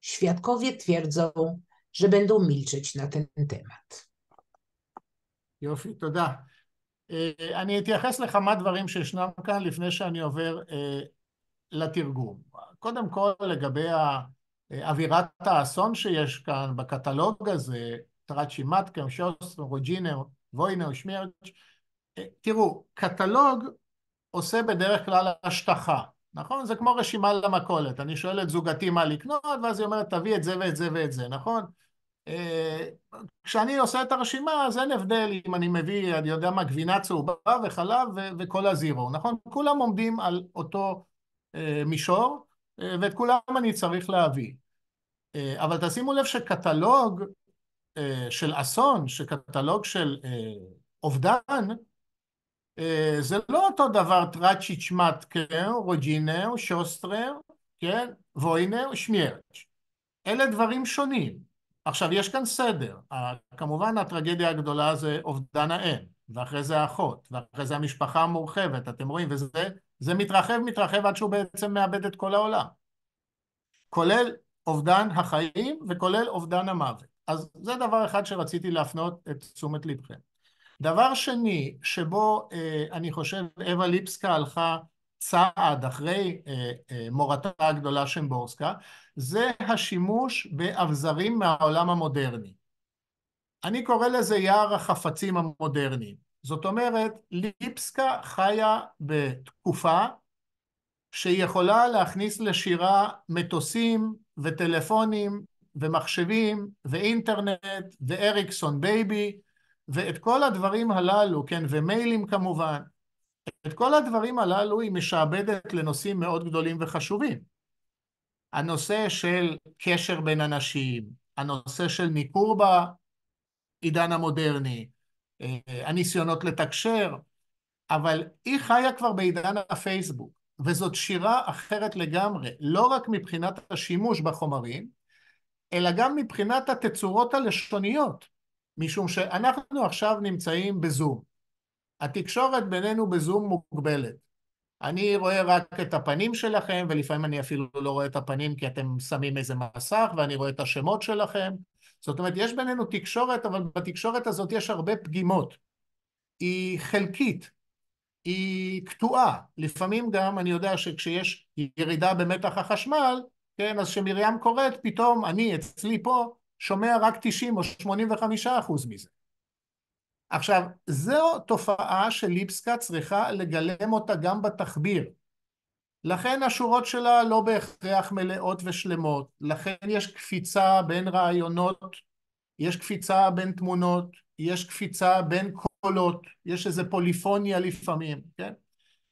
Świadkowie twierdzą, że będą milczeć na ten temat. יופי, תודה. אני אתייחס לכמה דברים שישנם כאן לפני שאני עובר לתרגום. קודם כל, לגבי אווירת האסון שיש כאן בקטלוג הזה, טראצ'י מטקם, שוסטרום, רוג'ינר, ווינר, שמירץ'. אה, תראו, קטלוג עושה בדרך כלל השטחה, נכון? זה כמו רשימה למכולת. אני שואל את זוגתי מה לקנות, ואז היא אומרת, תביא את זה ואת זה ואת זה, נכון? אה, כשאני עושה את הרשימה, אז אין הבדל אם אני מביא, אני יודע מה, גבינה צהובה וחלב וכל הזירו, נכון? כולם עומדים על אותו אה, מישור, ואת כולם אני צריך להביא. אבל תשימו לב שקטלוג אה, של אסון, שקטלוג של אה, אובדן, אה, זה לא אותו דבר טראצ'יץ' מטקר, רוג'ינר, שוסטרר, כן, ווינר, שמיארץ'. אלה דברים שונים. עכשיו, יש כאן סדר. כמובן, הטרגדיה הגדולה זה אובדן האם, ואחרי זה האחות, ואחרי זה המשפחה המורחבת, אתם רואים, וזה זה מתרחב, מתרחב עד שהוא בעצם מאבד את כל העולם. כולל אובדן החיים וכולל אובדן המוות. אז זה דבר אחד שרציתי להפנות את תשומת לבכם. דבר שני, שבו אה, אני חושב אווה ליפסקה הלכה צעד אחרי אה, אה, מורתה הגדולה שמבורסקה, זה השימוש באבזרים מהעולם המודרני. אני קורא לזה יער החפצים המודרניים. זאת אומרת, ליפסקה חיה בתקופה שהיא יכולה להכניס לשירה מטוסים וטלפונים ומחשבים ואינטרנט ואריקסון בייבי ואת כל הדברים הללו, כן, ומיילים כמובן, את כל הדברים הללו היא משעבדת לנושאים מאוד גדולים וחשובים. הנושא של קשר בין אנשים, הנושא של ניכור בעידן המודרני, אה, הניסיונות לתקשר, אבל היא חיה כבר בעידן הפייסבוק, וזאת שירה אחרת לגמרי, לא רק מבחינת השימוש בחומרים, אלא גם מבחינת התצורות הלשוניות, משום שאנחנו עכשיו נמצאים בזום. התקשורת בינינו בזום מוגבלת. אני רואה רק את הפנים שלכם, ולפעמים אני אפילו לא רואה את הפנים כי אתם שמים איזה מסך, ואני רואה את השמות שלכם. זאת אומרת, יש בינינו תקשורת, אבל בתקשורת הזאת יש הרבה פגימות. היא חלקית, היא קטועה. לפעמים גם, אני יודע שכשיש ירידה במתח החשמל, כן, אז כשמרים קוראת, פתאום אני אצלי פה שומע רק 90 או 85 אחוז מזה. עכשיו, זו תופעה שליבסקה צריכה לגלם אותה גם בתחביר. לכן השורות שלה לא בהכרח מלאות ושלמות, לכן יש קפיצה בין רעיונות, יש קפיצה בין תמונות, יש קפיצה בין קולות, יש איזה פוליפוניה לפעמים, כן?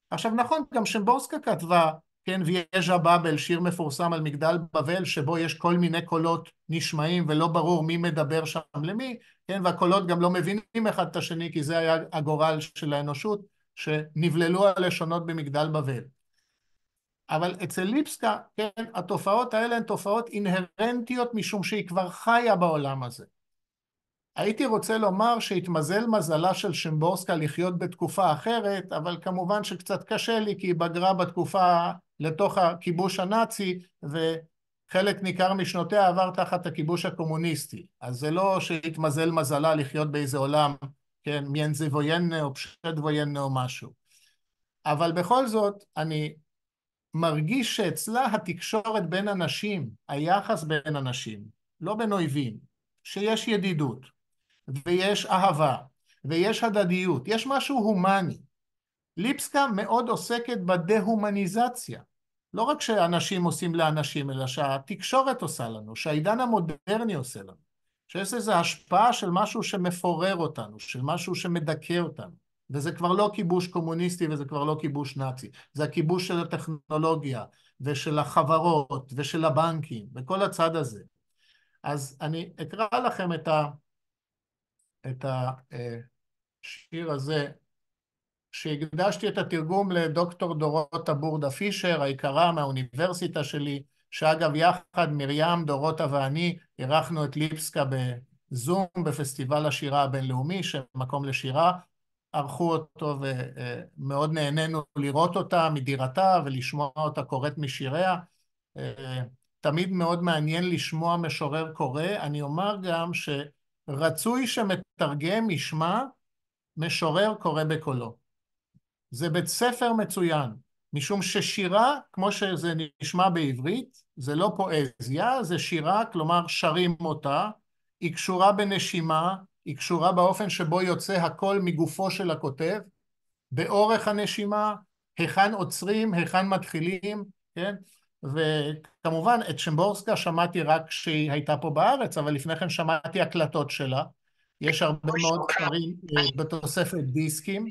עכשיו נכון, גם שמבורסקה כתבה כן, ויז'ה באבל, שיר מפורסם על מגדל בבל, שבו יש כל מיני קולות נשמעים ולא ברור מי מדבר שם למי, כן, והקולות גם לא מבינים אחד את השני, כי זה היה הגורל של האנושות, שנבללו הלשונות במגדל בבל. אבל אצל ליפסקה, כן, התופעות האלה הן תופעות אינהרנטיות, משום שהיא כבר חיה בעולם הזה. הייתי רוצה לומר שהתמזל מזלה של שמבורסקה לחיות בתקופה אחרת, אבל כמובן שקצת קשה לי כי היא בגרה בתקופה לתוך הכיבוש הנאצי, וחלק ניכר משנותיה עבר תחת הכיבוש הקומוניסטי. אז זה לא שהתמזל מזלה לחיות באיזה עולם, כן, מיינזה וויאנה או פשט וויאנה או משהו. אבל בכל זאת, אני מרגיש שאצלה התקשורת בין אנשים, היחס בין אנשים, לא בין אויבים, שיש ידידות, ויש אהבה, ויש הדדיות, יש משהו הומני. ליפסקה מאוד עוסקת בדה-הומניזציה. לא רק שאנשים עושים לאנשים, אלא שהתקשורת עושה לנו, שהעידן המודרני עושה לנו, שיש איזו השפעה של משהו שמפורר אותנו, של משהו שמדכא אותנו. וזה כבר לא כיבוש קומוניסטי וזה כבר לא כיבוש נאצי, זה הכיבוש של הטכנולוגיה ושל החברות ושל הבנקים וכל הצד הזה. אז אני אקרא לכם את, השיר אה, הזה שהקדשתי את התרגום לדוקטור דורות אבורדה פישר, היקרה מהאוניברסיטה שלי, שאגב, יחד מרים, דורותה ואני אירחנו את ליפסקה בזום בפסטיבל השירה הבינלאומי, שמקום לשירה, ערכו אותו ומאוד נהנינו לראות אותה מדירתה ולשמוע אותה קוראת משיריה. תמיד מאוד מעניין לשמוע משורר קורא. אני אומר גם שרצוי שמתרגם ישמע משורר קורא בקולו. זה בית ספר מצוין, משום ששירה, כמו שזה נשמע בעברית, זה לא פואזיה, זה שירה, כלומר שרים אותה, היא קשורה בנשימה, היא קשורה באופן שבו יוצא הכל מגופו של הכותב, באורך הנשימה, היכן עוצרים, היכן מתחילים, כן? וכמובן, את שמבורסקה שמעתי רק כשהיא הייתה פה בארץ, אבל לפני כן שמעתי הקלטות שלה. יש הרבה מאוד דברים אה, בתוספת דיסקים.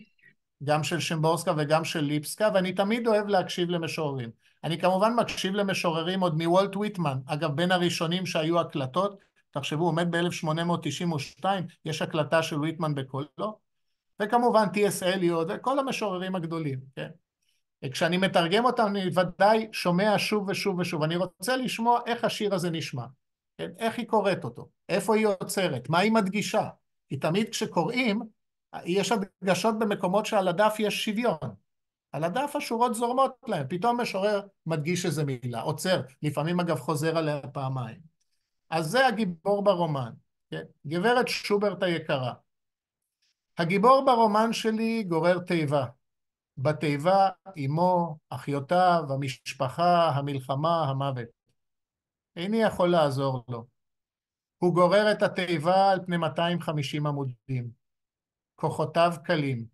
גם של שימבורסקה וגם של ליפסקה, ואני תמיד אוהב להקשיב למשוררים. אני כמובן מקשיב למשוררים עוד מוולט ויטמן, אגב, בין הראשונים שהיו הקלטות, תחשבו, הוא עומד ב-1892, יש הקלטה של ויטמן בקולו, וכמובן T.S. אליוט וכל המשוררים הגדולים, כן? כשאני מתרגם אותם, אני ודאי שומע שוב ושוב ושוב. אני רוצה לשמוע איך השיר הזה נשמע, כן? איך היא קוראת אותו, איפה היא עוצרת, מה היא מדגישה. כי תמיד כשקוראים, יש הדגשות במקומות שעל הדף יש שוויון. על הדף השורות זורמות להם, פתאום משורר מדגיש איזה מילה, עוצר, לפעמים אגב חוזר עליה פעמיים. אז זה הגיבור ברומן. כן? גברת שוברט היקרה, הגיבור ברומן שלי גורר תיבה. בתיבה, אמו, אחיותיו, המשפחה, המלחמה, המוות. איני יכול לעזור לו. הוא גורר את התיבה על פני 250 עמודים. כוחותיו קלים.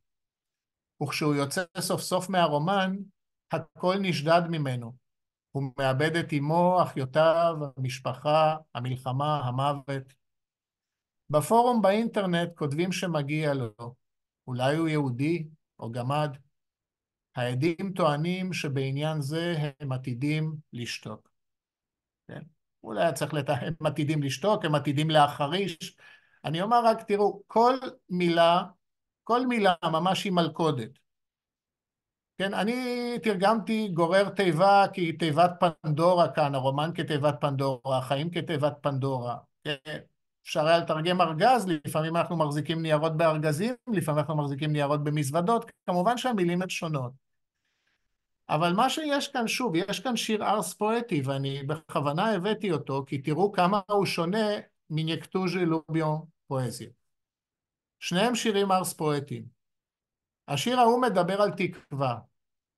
וכשהוא יוצא סוף סוף מהרומן, הכל נשדד ממנו. הוא מאבד את אמו, אחיותיו, המשפחה, המלחמה, המוות. בפורום באינטרנט כותבים שמגיע לו. אולי הוא יהודי או גמד. העדים טוענים שבעניין זה הם עתידים לשתוק. כן? אולי היה צריך לתאם, הם עתידים לשתוק, הם עתידים להחריש, אני אומר רק, תראו, כל מילה, כל מילה ממש היא מלכודת. כן, אני תרגמתי גורר תיבה כי תיבת פנדורה כאן, הרומן כתיבת פנדורה, החיים כתיבת פנדורה. כן? אפשר היה לתרגם ארגז, לפעמים אנחנו מחזיקים ניירות בארגזים, לפעמים אנחנו מחזיקים ניירות במזוודות, כמובן שהמילים הן שונות. אבל מה שיש כאן, שוב, יש כאן שיר ארס פואטי, ואני בכוונה הבאתי אותו, כי תראו כמה הוא שונה מנקטוז'ה לוביון, פואזיה. שניהם שירים ארס פואטיים. השיר ההוא מדבר על תקווה.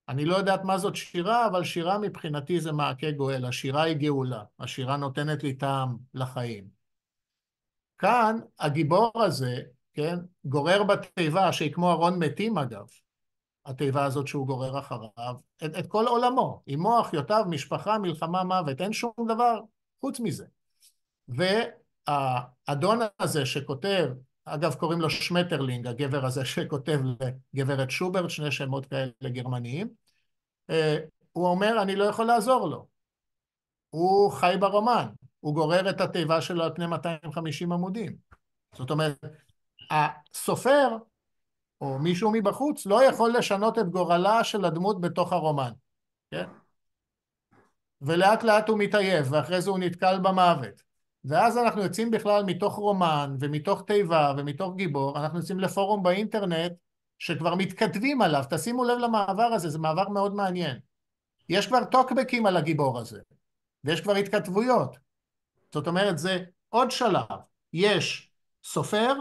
אני לא יודעת מה זאת שירה, אבל שירה מבחינתי זה מעקה גואל, השירה היא גאולה, השירה נותנת לי טעם לחיים. כאן הגיבור הזה, כן, גורר בתיבה, שהיא כמו ארון מתים אגב, התיבה הזאת שהוא גורר אחריו, את, את כל עולמו, אמו, אחיותיו, משפחה, מלחמה, מוות, אין שום דבר חוץ מזה. ו... האדון הזה שכותב, אגב קוראים לו שמטרלינג, הגבר הזה שכותב לגברת שוברט, שני שמות כאלה גרמניים, אה, הוא אומר אני לא יכול לעזור לו, הוא חי ברומן, הוא גורר את התיבה שלו על פני 250 עמודים. זאת אומרת, הסופר או מישהו מבחוץ לא יכול לשנות את גורלה של הדמות בתוך הרומן, כן? ולאט לאט הוא מתעייף, ואחרי זה הוא נתקל במוות. ואז אנחנו יוצאים בכלל מתוך רומן ומתוך תיבה ומתוך גיבור, אנחנו יוצאים לפורום באינטרנט שכבר מתכתבים עליו, תשימו לב למעבר הזה, זה מעבר מאוד מעניין. יש כבר טוקבקים על הגיבור הזה, ויש כבר התכתבויות. זאת אומרת, זה עוד שלב. יש סופר,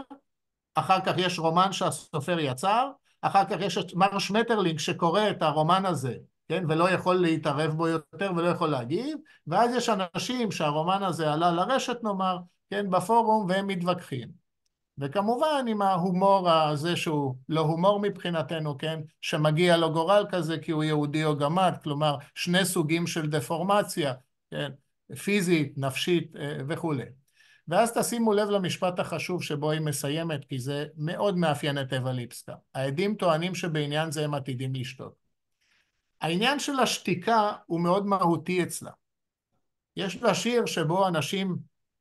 אחר כך יש רומן שהסופר יצר, אחר כך יש את מר שמטרלינג שקורא את הרומן הזה כן, ולא יכול להתערב בו יותר ולא יכול להגיב, ואז יש אנשים שהרומן הזה עלה לרשת נאמר, כן, בפורום והם מתווכחים. וכמובן עם ההומור הזה שהוא לא הומור מבחינתנו, כן, שמגיע לו גורל כזה כי הוא יהודי או גמד, כלומר שני סוגים של דפורמציה, כן, פיזית, נפשית אה, וכולי. ואז תשימו לב למשפט החשוב שבו היא מסיימת, כי זה מאוד מאפיין את אווה ליפסקה. העדים טוענים שבעניין זה הם עתידים לשתות. העניין של השתיקה הוא מאוד מהותי אצלה. יש לה שיר שבו אנשים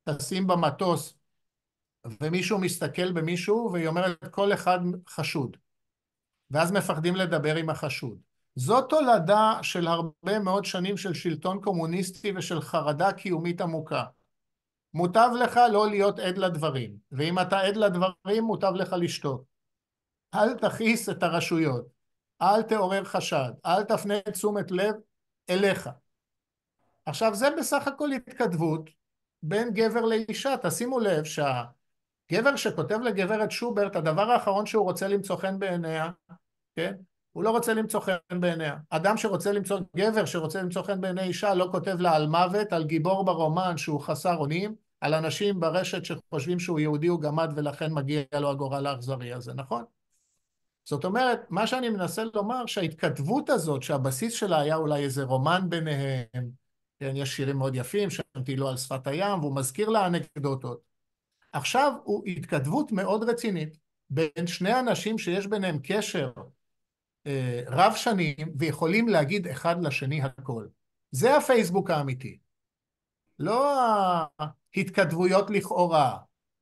טסים במטוס ומישהו מסתכל במישהו והיא אומרת כל אחד חשוד ואז מפחדים לדבר עם החשוד. זו תולדה של הרבה מאוד שנים של שלטון קומוניסטי ושל חרדה קיומית עמוקה. מוטב לך לא להיות עד לדברים, ואם אתה עד לדברים מוטב לך לשתוק. אל תכעיס את הרשויות. אל תעורר חשד, אל תפנה את תשומת לב אליך. עכשיו זה בסך הכל התכתבות בין גבר לאישה, תשימו לב שהגבר שכותב לגברת שוברט, הדבר האחרון שהוא רוצה למצוא חן בעיניה, כן? הוא לא רוצה למצוא חן בעיניה. אדם שרוצה למצוא, גבר שרוצה למצוא חן בעיני אישה לא כותב לה על מוות, על גיבור ברומן שהוא חסר אונים, על אנשים ברשת שחושבים שהוא יהודי הוא גמד ולכן מגיע לו הגורל האכזרי הזה, נכון? זאת אומרת, מה שאני מנסה לומר, שההתכתבות הזאת, שהבסיס שלה היה אולי איזה רומן ביניהם, כן, יש שירים מאוד יפים, שם טיילו על שפת הים, והוא מזכיר לה אנקדוטות. עכשיו הוא התכתבות מאוד רצינית בין שני אנשים שיש ביניהם קשר אה, רב שנים, ויכולים להגיד אחד לשני הכל. זה הפייסבוק האמיתי. לא ההתכתבויות לכאורה,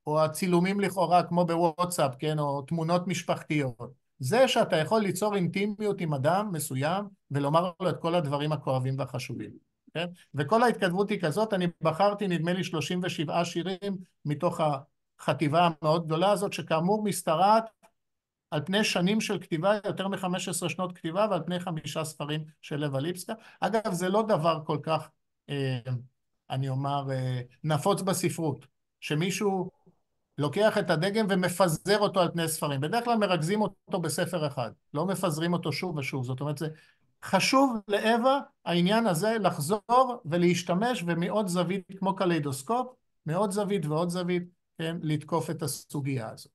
או הצילומים לכאורה כמו בוואטסאפ, כן, או תמונות משפחתיות. זה שאתה יכול ליצור אינטימיות עם אדם מסוים ולומר לו את כל הדברים הכואבים והחשובים, כן? וכל ההתכתבות היא כזאת, אני בחרתי נדמה לי 37 שירים מתוך החטיבה המאוד גדולה הזאת, שכאמור משתרעת על פני שנים של כתיבה, יותר מ-15 שנות כתיבה ועל פני חמישה ספרים של לב אליפסקה. אגב, זה לא דבר כל כך, אה, אני אומר, אה, נפוץ בספרות, שמישהו לוקח את הדגם ומפזר אותו על פני ספרים. בדרך כלל מרכזים אותו בספר אחד, לא מפזרים אותו שוב ושוב. זאת אומרת, זה חשוב לאווה העניין הזה לחזור ולהשתמש ומעוד זווית, כמו קליידוסקופ, מעוד זווית ועוד זווית, כן, לתקוף את הסוגיה הזאת.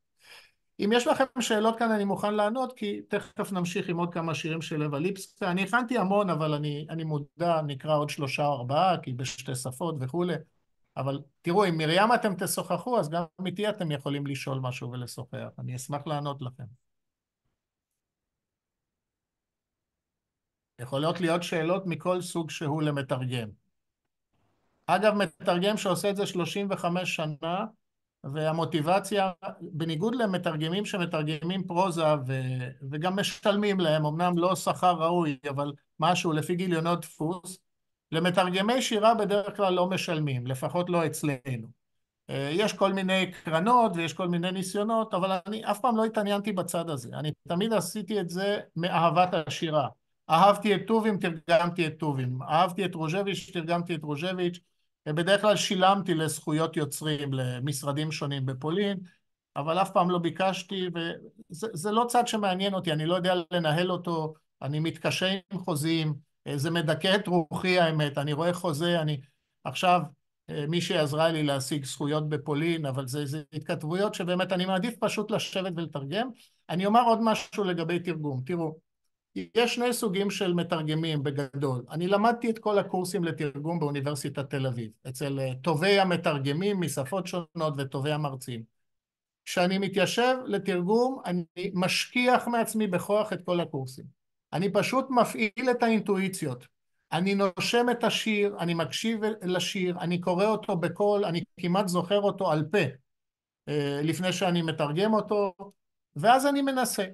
אם יש לכם שאלות כאן אני מוכן לענות, כי תכף נמשיך עם עוד כמה שירים של לבה ליפסקה. אני הכנתי המון, אבל אני, אני מודע, נקרא עוד שלושה או ארבעה, כי בשתי שפות וכולי. אבל תראו, אם מרים אתם תשוחחו, אז גם איתי אתם יכולים לשאול משהו ולשוחח. אני אשמח לענות לכם. יכולות להיות שאלות מכל סוג שהוא למתרגם. אגב, מתרגם שעושה את זה 35 שנה, והמוטיבציה, בניגוד למתרגמים שמתרגמים פרוזה ו, וגם משלמים להם, אמנם לא שכר ראוי, אבל משהו לפי גיליונות דפוס, למתרגמי שירה בדרך כלל לא משלמים, לפחות לא אצלנו. אה, יש כל מיני קרנות ויש כל מיני ניסיונות, אבל אני אף פעם לא התעניינתי בצד הזה. אני תמיד עשיתי את זה מאהבת השירה. אהבתי את טובים, תרגמתי את טובים. אהבתי את רוז'ביץ', תרגמתי את רוז'ביץ'. אה, בדרך כלל שילמתי לזכויות יוצרים למשרדים שונים בפולין, אבל אף פעם לא ביקשתי, וזה לא צד שמעניין אותי, אני לא יודע לנהל אותו, אני מתקשה עם חוזים. אה, זה מדכא את רוחי האמת, אני רואה חוזה, אני עכשיו, אה, מי שעזרה לי להשיג זכויות בפולין, אבל זה, זה התכתבויות שבאמת אני מעדיף פשוט לשבת ולתרגם. אני אומר עוד משהו לגבי תרגום, תראו, יש שני סוגים של מתרגמים בגדול. אני למדתי את כל הקורסים לתרגום באוניברסיטת תל אביב, אצל אה, טובי המתרגמים משפות שונות וטובי המרצים. כשאני מתיישב לתרגום, אני משכיח מעצמי בכוח את כל הקורסים. אני פשוט מפעיל את האינטואיציות. אני נושם את השיר, אני מקשיב לשיר, אני קורא אותו בקול, אני כמעט זוכר אותו על פה אה, לפני שאני מתרגם אותו, ואז אני מנסה.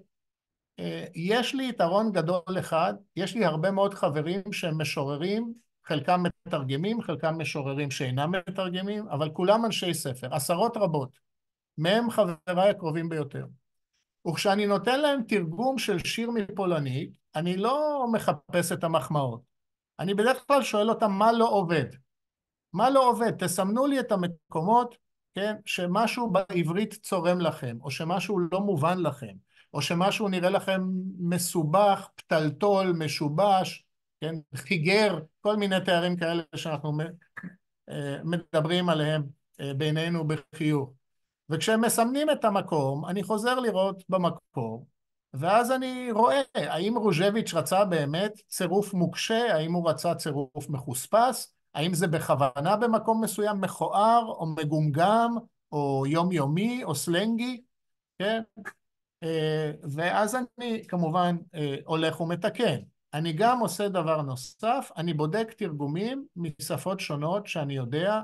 אה, יש לי יתרון גדול אחד, יש לי הרבה מאוד חברים שהם משוררים, חלקם מתרגמים, חלקם משוררים שאינם מתרגמים, אבל כולם אנשי ספר, עשרות רבות, מהם חבריי הקרובים ביותר. וכשאני נותן להם תרגום של שיר מפולנית, אני לא מחפש את המחמאות. אני בדרך כלל שואל אותם מה לא עובד. מה לא עובד? תסמנו לי את המקומות, כן, שמשהו בעברית צורם לכם, או שמשהו לא מובן לכם, או שמשהו נראה לכם מסובך, פתלתול, משובש, כן, חיגר, כל מיני תארים כאלה שאנחנו אה, מדברים עליהם אה, בינינו בחיוך. וכשהם מסמנים את המקום, אני חוזר לראות במקור, ואז אני רואה האם רוז'ביץ' רצה באמת צירוף מוקשה, האם הוא רצה צירוף מחוספס, האם זה בכוונה במקום מסוים מכוער, או מגומגם, או יומיומי, או סלנגי, כן? אה, ואז אני כמובן אה, הולך ומתקן. אני גם עושה דבר נוסף, אני בודק תרגומים משפות שונות שאני יודע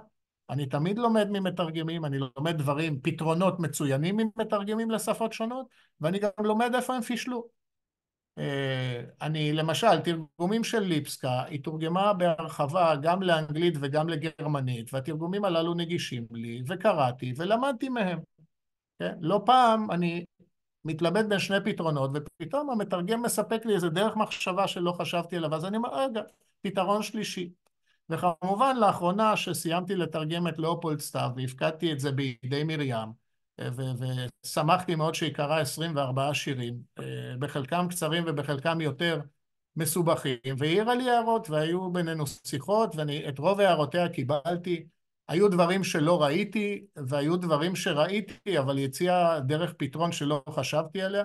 אני תמיד לומד ממתרגמים, אני לומד דברים, פתרונות מצוינים ממתרגמים לשפות שונות, ואני גם לומד איפה הם פישלו. אה, אני, למשל, תרגומים של ליפסקה, היא תורגמה בהרחבה גם לאנגלית וגם לגרמנית, והתרגומים הללו נגישים לי, וקראתי, ולמדתי מהם. כן? לא פעם אני מתלבט בין שני פתרונות, ופתאום המתרגם מספק לי איזה דרך מחשבה שלא חשבתי עליו, אז אני אומר, רגע, פתרון שלישי. וכמובן לאחרונה שסיימתי לתרגם את לאופולד סתיו והפקדתי את זה בידי מרים אה, ושמחתי מאוד שהיא קראה 24 שירים, אה, בחלקם קצרים ובחלקם יותר מסובכים, והעירה לי הערות והיו בינינו שיחות ואת רוב הערותיה קיבלתי. היו דברים שלא ראיתי והיו דברים שראיתי אבל היא הציעה דרך פתרון שלא חשבתי עליה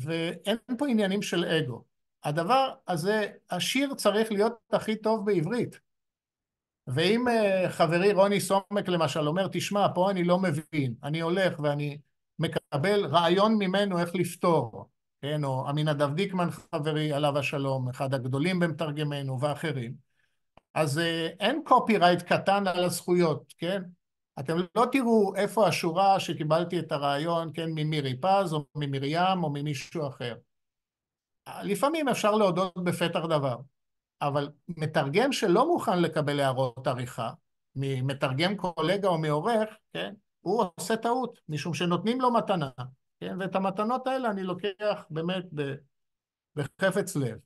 ואין פה עניינים של אגו. הדבר הזה, השיר צריך להיות הכי טוב בעברית. ואם אה, חברי רוני סומק למשל אומר, תשמע, פה אני לא מבין, אני הולך ואני מקבל רעיון ממנו איך לפתור, כן, או עמינדב דיקמן חברי, עליו השלום, אחד הגדולים במתרגמנו ואחרים, אז אה, אין קופי רייט קטן על הזכויות, כן? אתם לא תראו איפה השורה שקיבלתי את הרעיון, כן, ממירי פז או ממרים או ממישהו אחר. אה, לפעמים אפשר להודות בפתח דבר. אבל מתרגם שלא מוכן לקבל הערות עריכה, ממתרגם קולגה או מעורך, כן, הוא עושה טעות, משום שנותנים לו מתנה, כן, ואת המתנות האלה אני לוקח באמת בחפץ לב.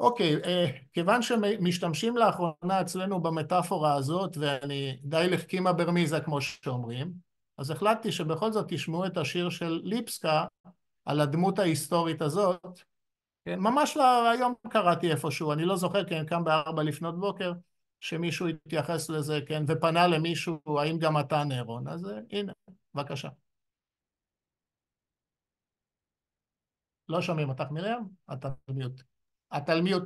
אוקיי, אה, כיוון שמשתמשים לאחרונה אצלנו במטאפורה הזאת, ואני די לחכימה ברמיזה כמו שאומרים, אז החלטתי שבכל זאת תשמעו את השיר של ליפסקה על הדמות ההיסטורית הזאת, כן, ממש היום קראתי איפשהו, אני לא זוכר, כן, קם בארבע לפנות בוקר, שמישהו התייחס לזה, כן, ופנה למישהו, האם גם אתה נהרון? אז אה, הנה, בבקשה. לא שומעים אותך מרים? את על מיוט. את על מיוט.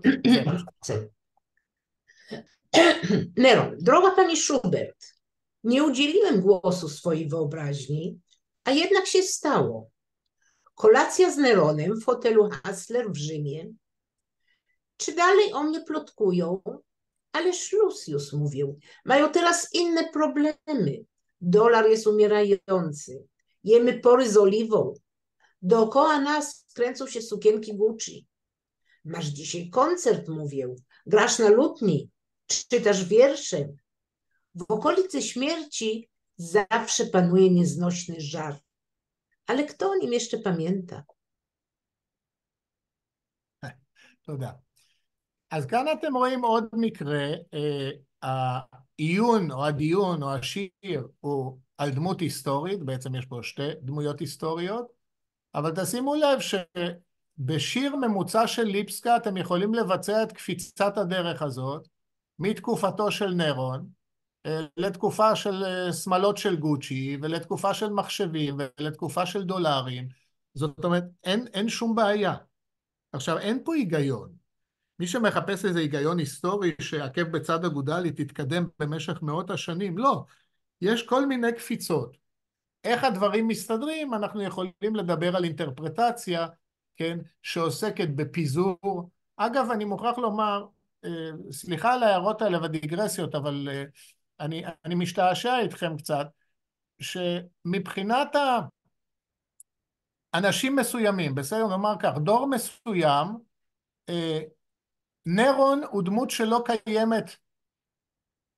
Nero, droga pani Schubert, nie udzieliłem głosu swojej wyobraźni, a jednak się Kolacja z Neronem w hotelu Hasler w Rzymie. Czy dalej o mnie plotkują? Ależ Lucius, mówił, mają teraz inne problemy. Dolar jest umierający. Jemy pory z oliwą. Dookoła nas kręcą się sukienki Gucci. Masz dzisiaj koncert, mówię. Grasz na lutni, czytasz wiersze. W okolicy śmierci zawsze panuje nieznośny żart. Ale kto o nim jeszcze pamięta? Toda. אז כאן אתם רואים עוד מקרה, אה, העיון או הדיון או השיר הוא על דמות היסטורית, בעצם יש פה שתי דמויות היסטוריות, אבל תשימו לב שבשיר ממוצע של ליפסקה אתם יכולים לבצע את קפיצת הדרך הזאת מתקופתו של נרון, אה, לתקופה של אה, שמלות של גוצ'י, ולתקופה של מחשבים, ולתקופה של דולרים. זאת אומרת, אין, אין שום בעיה. עכשיו, אין פה היגיון. מי שמחפש איזה היגיון היסטורי שעקב בצד אגודלי תתקדם במשך מאות השנים, לא. יש כל מיני קפיצות. איך הדברים מסתדרים, אנחנו יכולים לדבר על אינטרפרטציה, כן, שעוסקת בפיזור. אגב, אני מוכרח לומר, אה, סליחה על ההערות האלה והדיגרסיות, אבל אני, אני משתעשע איתכם קצת, שמבחינת האנשים מסוימים, בסדר, נאמר כך, דור מסוים, אה, נרון הוא דמות שלא קיימת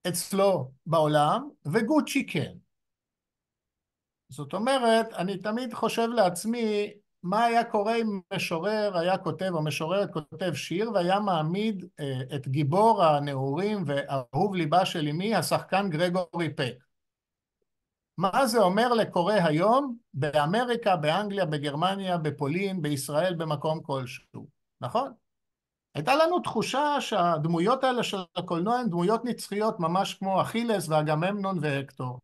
אצלו בעולם, וגוצ'י כן. זאת אומרת, אני תמיד חושב לעצמי, מה היה קורה אם משורר היה כותב, או משוררת כותב שיר, והיה מעמיד אה, את גיבור הנעורים ואהוב ליבה של אמי, השחקן גרגורי פק. מה זה אומר לקורא היום באמריקה, באנגליה, בגרמניה, בפולין, בישראל, במקום כלשהו, נכון? הייתה לנו תחושה שהדמויות האלה של הקולנוע הן דמויות נצחיות, ממש כמו אכילס ואגממנון והקטור.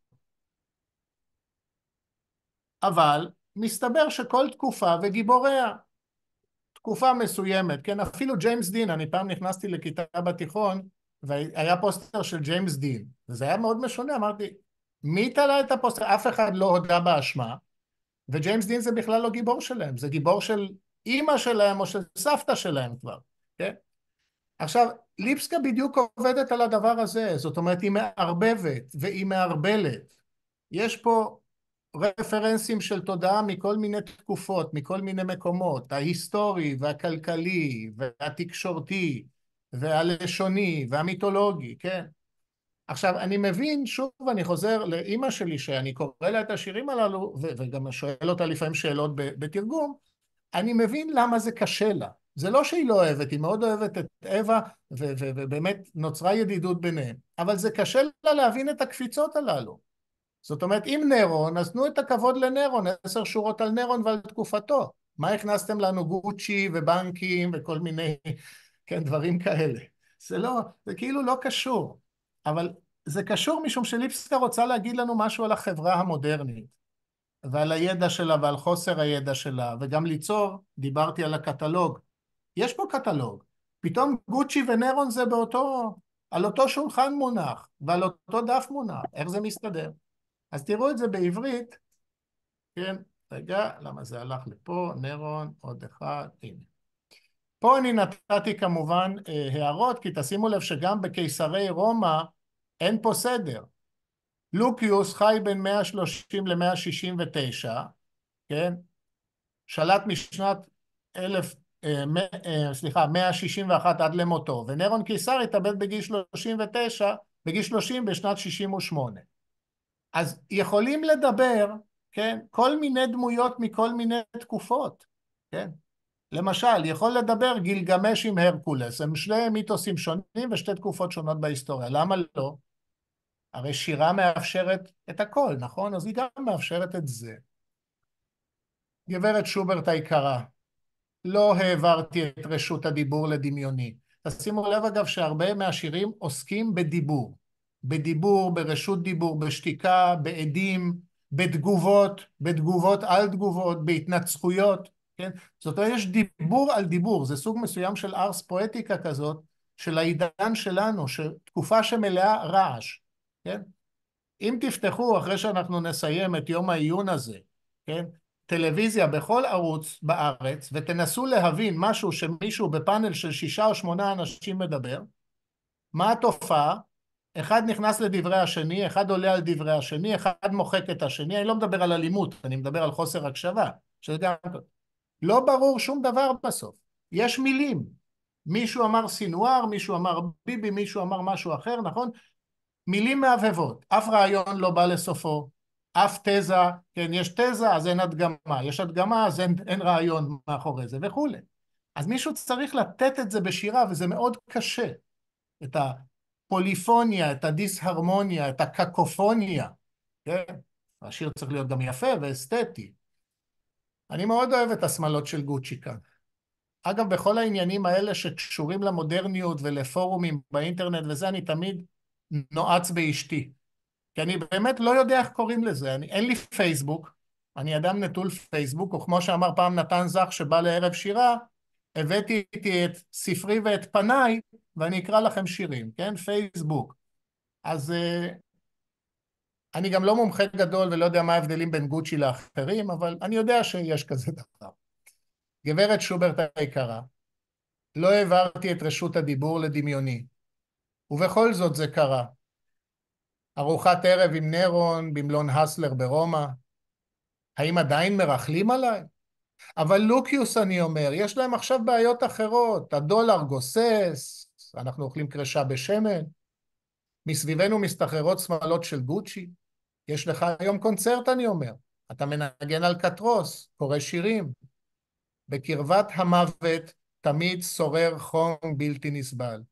אבל מסתבר שכל תקופה וגיבוריה. תקופה מסוימת, כן, אפילו ג'יימס דין, אני פעם נכנסתי לכיתה בתיכון והיה פוסטר של ג'יימס דין, וזה היה מאוד משונה, אמרתי, מי תלה את הפוסטר? אף אחד לא הודה באשמה, וג'יימס דין זה בכלל לא גיבור שלהם, זה גיבור של אימא שלהם או של סבתא שלהם כבר, כן? עכשיו, ליפסקה בדיוק עובדת על הדבר הזה, זאת אומרת היא מערבבת והיא מערבלת. יש פה רפרנסים של תודעה מכל מיני תקופות, מכל מיני מקומות, ההיסטורי והכלכלי והתקשורתי והלשוני והמיתולוגי, כן? עכשיו, אני מבין, שוב, אני חוזר לאימא שלי, שאני קורא לה את השירים הללו, וגם שואל אותה לפעמים שאלות בתרגום, אני מבין למה זה קשה לה. זה לא שהיא לא אוהבת, היא מאוד אוהבת את אווה, ובאמת נוצרה ידידות ביניהם, אבל זה קשה לה להבין את הקפיצות הללו. זאת אומרת, אם נרון, אז תנו את הכבוד לנרון, עשר שורות על נרון ועל תקופתו. מה הכנסתם לנו גוצ'י ובנקים וכל מיני, כן, דברים כאלה. זה לא, זה כאילו לא קשור, אבל זה קשור משום שליפסקה רוצה להגיד לנו משהו על החברה המודרנית, ועל הידע שלה ועל חוסר הידע שלה, וגם ליצור, דיברתי על הקטלוג. יש פה קטלוג. פתאום גוצ'י ונרון זה באותו, על אותו שולחן מונח, ועל אותו דף מונח. איך זה מסתדר? אז תראו את זה בעברית, כן, רגע, למה זה הלך לפה, נרון, עוד אחד, הנה. פה אני נתתי כמובן אה, הערות, כי תשימו לב שגם בקיסרי רומא אין פה סדר. לוקיוס חי בין 130 ל-169, כן? שלט משנת אלף, אה, אה, סליחה, 161 עד למותו, ונרון קיסר התאבד בגיל 39, בגיל 30 בשנת 68. אז יכולים לדבר, כן, כל מיני דמויות מכל מיני תקופות, כן? למשל, יכול לדבר גילגמש עם הרקולס, הם שני מיתוסים שונים ושתי תקופות שונות בהיסטוריה, למה לא? הרי שירה מאפשרת את הכל, נכון? אז היא גם מאפשרת את זה. גברת שוברט היקרה, לא העברתי את רשות הדיבור לדמיוני. תשימו לב אגב שהרבה מהשירים עוסקים בדיבור. בדיבור, ברשות דיבור, בשתיקה, בעדים, בתגובות, בתגובות על תגובות, בהתנצחויות, כן? זאת אומרת, יש דיבור על דיבור, זה סוג מסוים של ארס פואטיקה כזאת, של העידן שלנו, תקופה שמלאה רעש, כן? אם תפתחו, אחרי שאנחנו נסיים את יום העיון הזה, כן? טלוויזיה בכל ערוץ בארץ, ותנסו להבין משהו שמישהו בפאנל של שישה או שמונה אנשים מדבר, מה התופעה, אחד נכנס לדברי השני, אחד עולה על דברי השני, אחד מוחק את השני, אני לא מדבר על אלימות, אני מדבר על חוסר הקשבה, שזה גם... לא ברור שום דבר בסוף, יש מילים. מישהו אמר סינואר, מישהו אמר ביבי, מישהו אמר משהו אחר, נכון? מילים מהבהבות, אף רעיון לא בא לסופו, אף תזה, כן, יש תזה אז אין הדגמה, יש הדגמה אז אין, אין רעיון מאחורי זה וכולי. אז מישהו צריך לתת את זה בשירה, וזה מאוד קשה. את ה... הפוליפוניה, את הדיסהרמוניה, את הקקופוניה, כן? השיר צריך להיות גם יפה ואסתטי. אני מאוד אוהב את השמלות של גוצ'י כאן. אגב, בכל העניינים האלה שקשורים למודרניות ולפורומים באינטרנט וזה, אני תמיד נועץ באשתי. כי אני באמת לא יודע איך קוראים לזה. אני, אין לי פייסבוק, אני אדם נטול פייסבוק, או כמו שאמר פעם נתן זך שבא לערב שירה, הבאתי איתי את ספרי ואת פניי, ואני אקרא לכם שירים, כן? פייסבוק. אז אה, אני גם לא מומחה גדול ולא יודע מה ההבדלים בין גוצ'י לאחרים, אבל אני יודע שיש כזה דבר. גברת שוברט היקרה, לא העברתי את רשות הדיבור לדמיוני, ובכל זאת זה קרה. ארוחת ערב עם נרון במלון הסלר ברומא. האם עדיין מרכלים עליי? אבל לוקיוס, אני אומר, יש להם עכשיו בעיות אחרות. הדולר גוסס, אנחנו אוכלים קרשה בשמן, מסביבנו מסתחררות שמלות של גוצ'י. יש לך היום קונצרט, אני אומר. אתה מנגן על קטרוס, קורא שירים. בקרבת המוות תמיד שורר חום בלתי נסבל.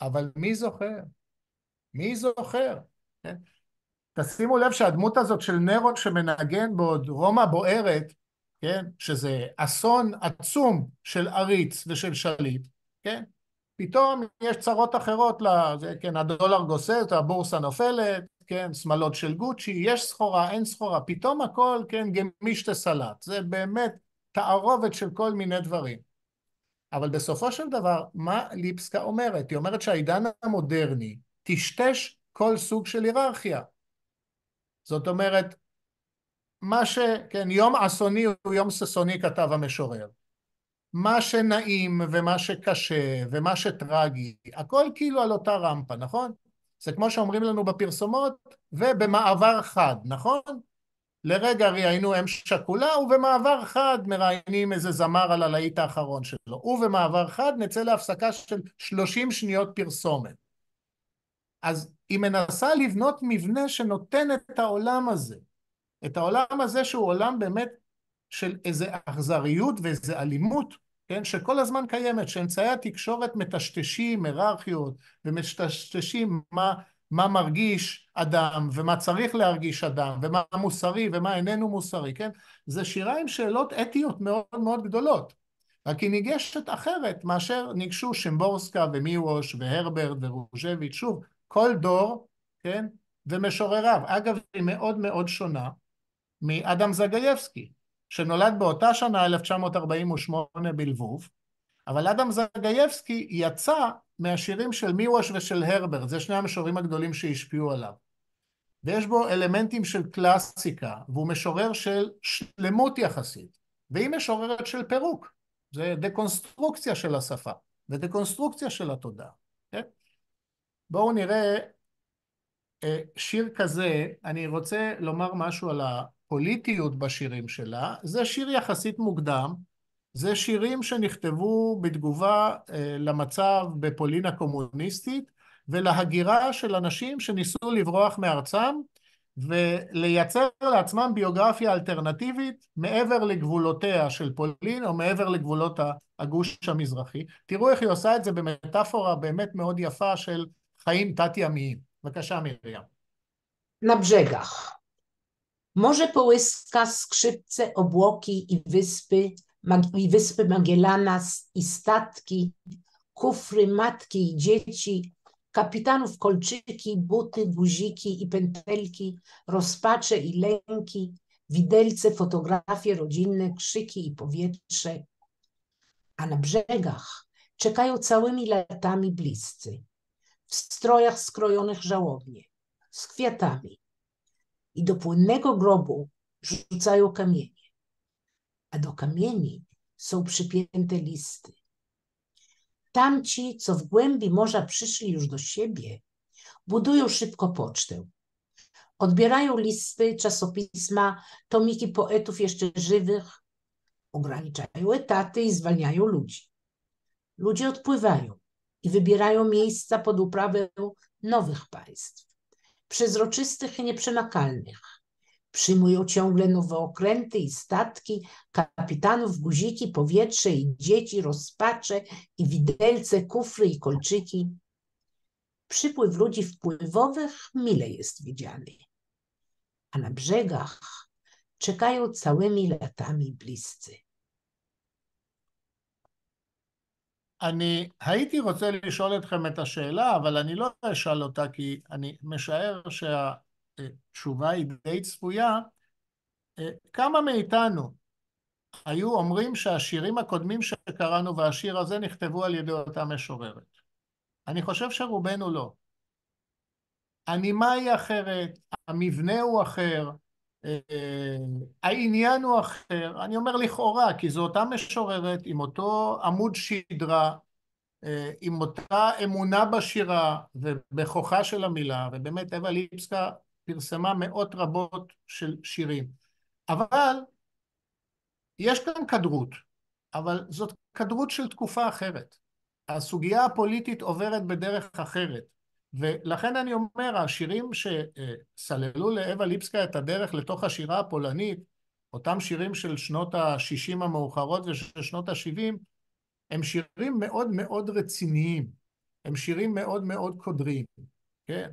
אבל מי זוכר? מי זוכר? כן? תשימו לב שהדמות הזאת של נרון שמנגן בעוד רומא בוערת, כן? שזה אסון עצום של עריץ ושל שליט, כן? פתאום יש צרות אחרות, כן, הדולר גוסס, הבורסה נופלת, כן, שמלות של גוצ'י, יש סחורה, אין סחורה, פתאום הכל, כן, גמישטה סלט, זה באמת תערובת של כל מיני דברים. אבל בסופו של דבר, מה ליפסקה אומרת? היא אומרת שהעידן המודרני טשטש כל סוג של היררכיה. זאת אומרת, מה ש... כן, יום אסוני הוא יום ששוני, כתב המשורר. מה שנעים ומה שקשה ומה שטרגי, הכל כאילו על אותה רמפה, נכון? זה כמו שאומרים לנו בפרסומות, ובמעבר חד, נכון? לרגע ראיינו אם שכולה, ובמעבר חד מראיינים איזה זמר על הלהיט האחרון שלו. ובמעבר חד נצא להפסקה של 30 שניות פרסומת. אז היא מנסה לבנות מבנה שנותן את העולם הזה. את העולם הזה שהוא עולם באמת של איזה אכזריות ואיזה אלימות, כן, שכל הזמן קיימת, שאמצעי התקשורת מטשטשים היררכיות ומטשטשים מה, מה מרגיש אדם ומה צריך להרגיש אדם ומה מוסרי ומה איננו מוסרי, כן? זה שירה עם שאלות אתיות מאוד מאוד גדולות. רק היא ניגשת אחרת מאשר ניגשו שימבורסקה ומיווש והרברט ורוז'ביץ', שוב, כל דור, כן, ומשורריו. אגב, היא מאוד מאוד שונה מאדם זגייבסקי, שנולד באותה שנה, 1948 בלבוב, אבל אדם זגייבסקי יצא מהשירים של מיואש ושל הרברט, זה שני המשוררים הגדולים שהשפיעו עליו. ויש בו אלמנטים של קלאסיקה, והוא משורר של שלמות יחסית, והיא משוררת של פירוק. זה דקונסטרוקציה של השפה, ודקונסטרוקציה של התודעה. כן? בואו נראה אה, שיר כזה, אני רוצה לומר משהו על ה... פוליטיות בשירים שלה, זה שיר יחסית מוקדם, זה שירים שנכתבו בתגובה אה, למצב בפולין הקומוניסטית ולהגירה של אנשים שניסו לברוח מארצם ולייצר לעצמם ביוגרפיה אלטרנטיבית מעבר לגבולותיה של פולין או מעבר לגבולות הגוש המזרחי. תראו איך היא עושה את זה במטאפורה באמת מאוד יפה של חיים תת-ימיים. בבקשה מרים. נבג'גח. Morze połyska skrzypce, obłoki i wyspy, i wyspy Magellana i statki, kufry matki i dzieci, kapitanów kolczyki, buty, guziki i pętelki, rozpacze i lęki, widelce, fotografie rodzinne, krzyki i powietrze. A na brzegach czekają całymi latami bliscy, w strojach skrojonych żałobnie, z kwiatami, i do płynnego grobu rzucają kamienie, a do kamieni są przypięte listy. Tamci, co w głębi morza przyszli już do siebie, budują szybko pocztę. Odbierają listy, czasopisma, tomiki poetów jeszcze żywych, ograniczają etaty i zwalniają ludzi. Ludzie odpływają i wybierają miejsca pod uprawę nowych państw przezroczystych i nieprzemakalnych. Przyjmują ciągle nowe okręty i statki, kapitanów, guziki, powietrze i dzieci, rozpacze i widelce, kufry i kolczyki. Przypływ ludzi wpływowych mile jest widziany, a na brzegach czekają całymi latami bliscy. אני הייתי רוצה לשאול אתכם את השאלה, אבל אני לא אשאל אותה כי אני משער שהתשובה היא די צפויה. אה, כמה מאיתנו היו אומרים שהשירים הקודמים שקראנו והשיר הזה נכתבו על ידי אותה משוררת? אני חושב שרובנו לא. הנימה היא אחרת, המבנה הוא אחר, אה, העניין הוא אחר, אני אומר לכאורה, כי זו אותה משוררת עם אותו עמוד שדרה, אה, עם אותה אמונה בשירה ובכוחה של המילה, ובאמת אווה ליבסקה פרסמה מאות רבות של שירים. אבל יש כאן כדרות, אבל זאת כדרות של תקופה אחרת. הסוגיה הפוליטית עוברת בדרך אחרת. ולכן אני אומר, השירים שסללו לאווה ליבסקה את הדרך לתוך השירה הפולנית, אותם שירים של שנות ה-60 המאוחרות ושל שנות ה-70, הם שירים מאוד מאוד רציניים, הם שירים מאוד מאוד קודרים, כן?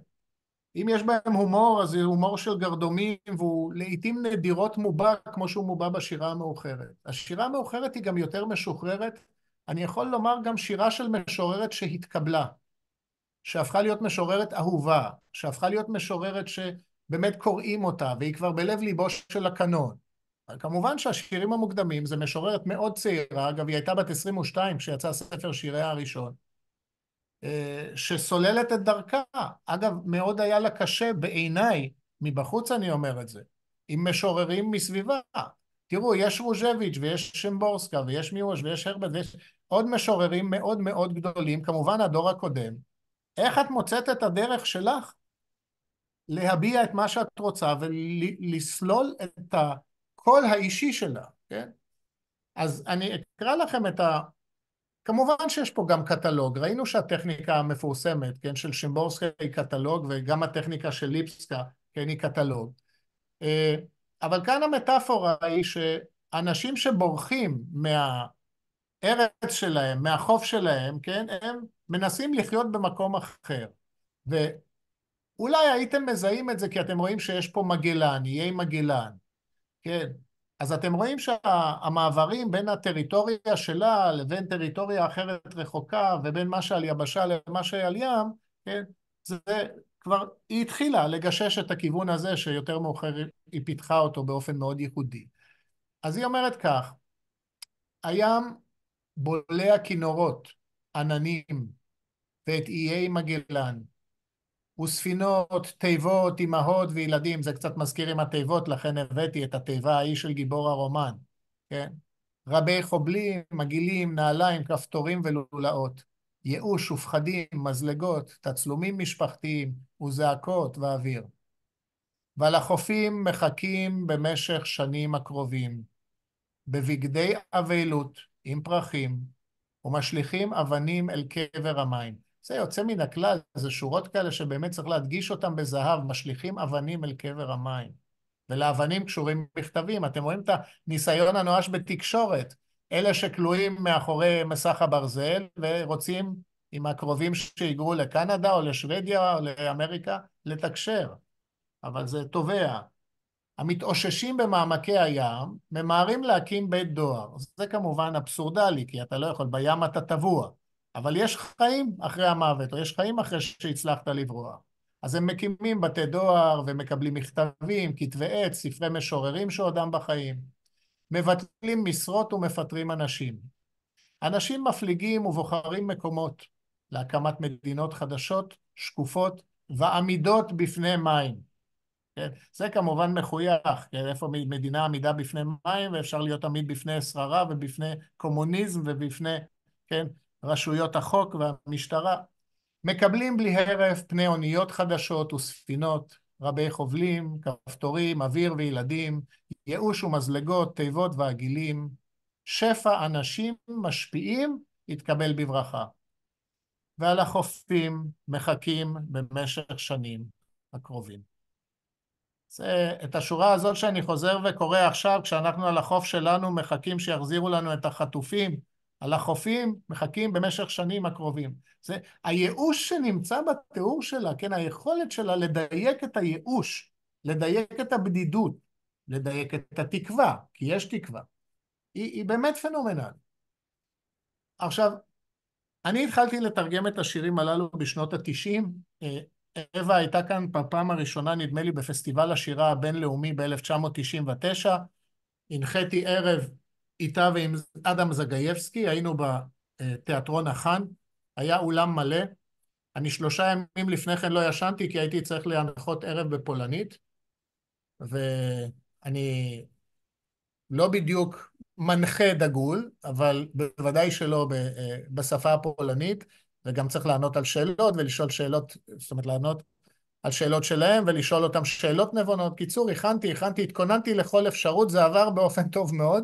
אם יש בהם הומור, אז זה הומור של גרדומים, והוא לעיתים נדירות מובע כמו שהוא מובע בשירה המאוחרת. השירה המאוחרת היא גם יותר משוחררת, אני יכול לומר גם שירה של משוררת שהתקבלה. שהפכה להיות משוררת אהובה, שהפכה להיות משוררת שבאמת קוראים אותה, והיא כבר בלב ליבו של הקנון. כמובן שהשירים המוקדמים זה משוררת מאוד צעירה, אגב היא הייתה בת 22 כשיצא ספר שיריה הראשון, אה, שסוללת את דרכה. אגב, מאוד היה לה קשה בעיניי, מבחוץ אני אומר את זה, עם משוררים מסביבה. תראו, יש רוז'ביץ' ויש שמבורסקה ויש מיואש ויש הרבד ויש עוד משוררים מאוד מאוד גדולים, כמובן הדור הקודם, איך את מוצאת את הדרך שלך להביע את מה שאת רוצה ולסלול את הקול האישי שלה, כן? אז אני אקרא לכם את ה... כמובן שיש פה גם קטלוג, ראינו שהטכניקה המפורסמת, כן, של שימבורסקי היא קטלוג וגם הטכניקה של ליפסקה, כן, היא קטלוג. אה, אבל כאן המטאפורה היא שאנשים שבורחים מה... מהארץ שלהם, מהחוף שלהם, כן? הם מנסים לחיות במקום אחר. ואולי הייתם מזהים את זה כי אתם רואים שיש פה מגלן, איי מגלן, כן? אז אתם רואים שהמעברים בין הטריטוריה שלה לבין טריטוריה אחרת רחוקה ובין מה שעל יבשה למה שעל ים, כן? זה כבר, היא התחילה לגשש את הכיוון הזה שיותר מאוחר היא פיתחה אותו באופן מאוד ייחודי. אז היא אומרת כך, הים בולע כינורות, עננים, ואת איי מגלן, וספינות, תיבות, אמהות וילדים, זה קצת מזכיר עם התיבות, לכן הבאתי את התיבה ההיא של גיבור הרומן, כן? רבי חובלים, מגעילים, נעליים, כפתורים ולולאות, ייאוש ופחדים, מזלגות, תצלומים משפחתיים וזעקות ואוויר. ועל החופים מחכים במשך שנים הקרובים, בבגדי אבלות, עם פרחים, ומשליכים אבנים אל קבר המים. זה יוצא מן הכלל, זה שורות כאלה שבאמת צריך להדגיש אותן בזהב, משליכים אבנים אל קבר המים. ולאבנים קשורים מכתבים, אתם רואים את הניסיון הנואש בתקשורת, אלה שכלואים מאחורי מסך הברזל ורוצים עם הקרובים שהיגרו לקנדה או לשוודיה או לאמריקה לתקשר, אבל זה תובע, המתאוששים במעמקי הים ממהרים להקים בית דואר. זה כמובן אבסורדלי, כי אתה לא יכול, בים אתה טבוע. אבל יש חיים אחרי המוות, או יש חיים אחרי שהצלחת לברוח. אז הם מקימים בתי דואר ומקבלים מכתבים, כתבי עת, ספרי משוררים שעודם בחיים. מבטלים משרות ומפטרים אנשים. אנשים מפליגים ובוחרים מקומות להקמת מדינות חדשות, שקופות ועמידות בפני מים. כן? זה כמובן מחוייך, כן? איפה מדינה עמידה בפני מים, ואפשר להיות עמיד בפני שררה ובפני קומוניזם ובפני, כן, רשויות החוק והמשטרה. מקבלים בלי הרף פני אוניות חדשות וספינות, רבי חובלים, כפתורים, אוויר וילדים, ייאוש ומזלגות, תיבות ועגילים. שפע אנשים משפיעים יתקבל בברכה. ועל החופים מחכים במשך שנים הקרובים. זה, את השורה הזאת שאני חוזר וקורא עכשיו, כשאנחנו על החוף שלנו מחכים שיחזירו לנו את החטופים, על החופים מחכים במשך שנים הקרובים. זה הייאוש שנמצא בתיאור שלה, כן, היכולת שלה לדייק את הייאוש, לדייק את הבדידות, לדייק את התקווה, כי יש תקווה. היא, היא באמת פנומנלית. עכשיו, אני התחלתי לתרגם את השירים הללו בשנות התשעים, אה, אווה הייתה כאן בפעם הראשונה, נדמה לי, בפסטיבל השירה הבינלאומי ב-1999. הנחיתי ערב איתה ועם אדם זגייבסקי, היינו בתיאטרון החאן, היה אולם מלא. אני שלושה ימים לפני כן לא ישנתי כי הייתי צריך להנחות ערב בפולנית, ואני לא בדיוק מנחה דגול, אבל בוודאי שלא אה, בשפה הפולנית. וגם צריך לענות על שאלות ולשאול שאלות, זאת אומרת לענות על שאלות שלהם ולשאול אותם שאלות נבונות. קיצור, הכנתי, הכנתי, התכוננתי לכל אפשרות, זה עבר באופן טוב מאוד,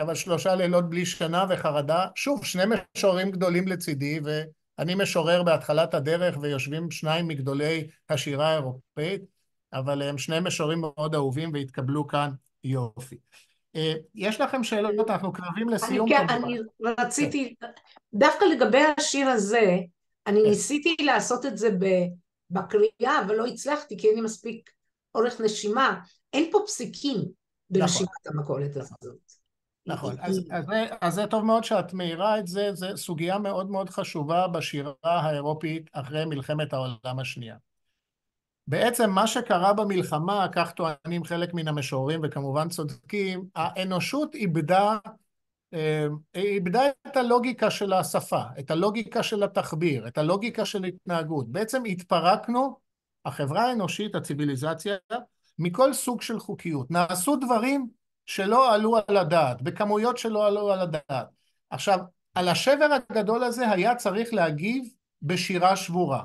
אבל שלושה לילות בלי שינה וחרדה. שוב, שני משוררים גדולים לצידי, ואני משורר בהתחלת הדרך ויושבים שניים מגדולי השירה האירופאית, אבל הם שני משוררים מאוד אהובים והתקבלו כאן יופי. אה, יש לכם שאלות? אנחנו קרבים לסיום. כן, אני, כן, אני רציתי, דווקא לגבי השיר הזה, אני כן. ניסיתי לעשות את זה בקריאה, אבל לא הצלחתי, כי אין לי מספיק אורך נשימה. אין פה פסיקים נכון. ברשימת המכולת הזאת. נכון, אז, אה, אה. אז, אז זה טוב מאוד שאת מאירה את זה, זו סוגיה מאוד מאוד חשובה בשירה האירופית אחרי מלחמת העולם השנייה. בעצם מה שקרה במלחמה, כך טוענים חלק מן המשוררים וכמובן צודקים, האנושות איבדה, אה, איבדה את הלוגיקה של השפה, את הלוגיקה של התחביר, את הלוגיקה של התנהגות. בעצם התפרקנו, החברה האנושית, הציביליזציה, מכל סוג של חוקיות. נעשו דברים שלא עלו על הדעת, בכמויות שלא עלו על הדעת. עכשיו, על השבר הגדול הזה היה צריך להגיב בשירה שבורה.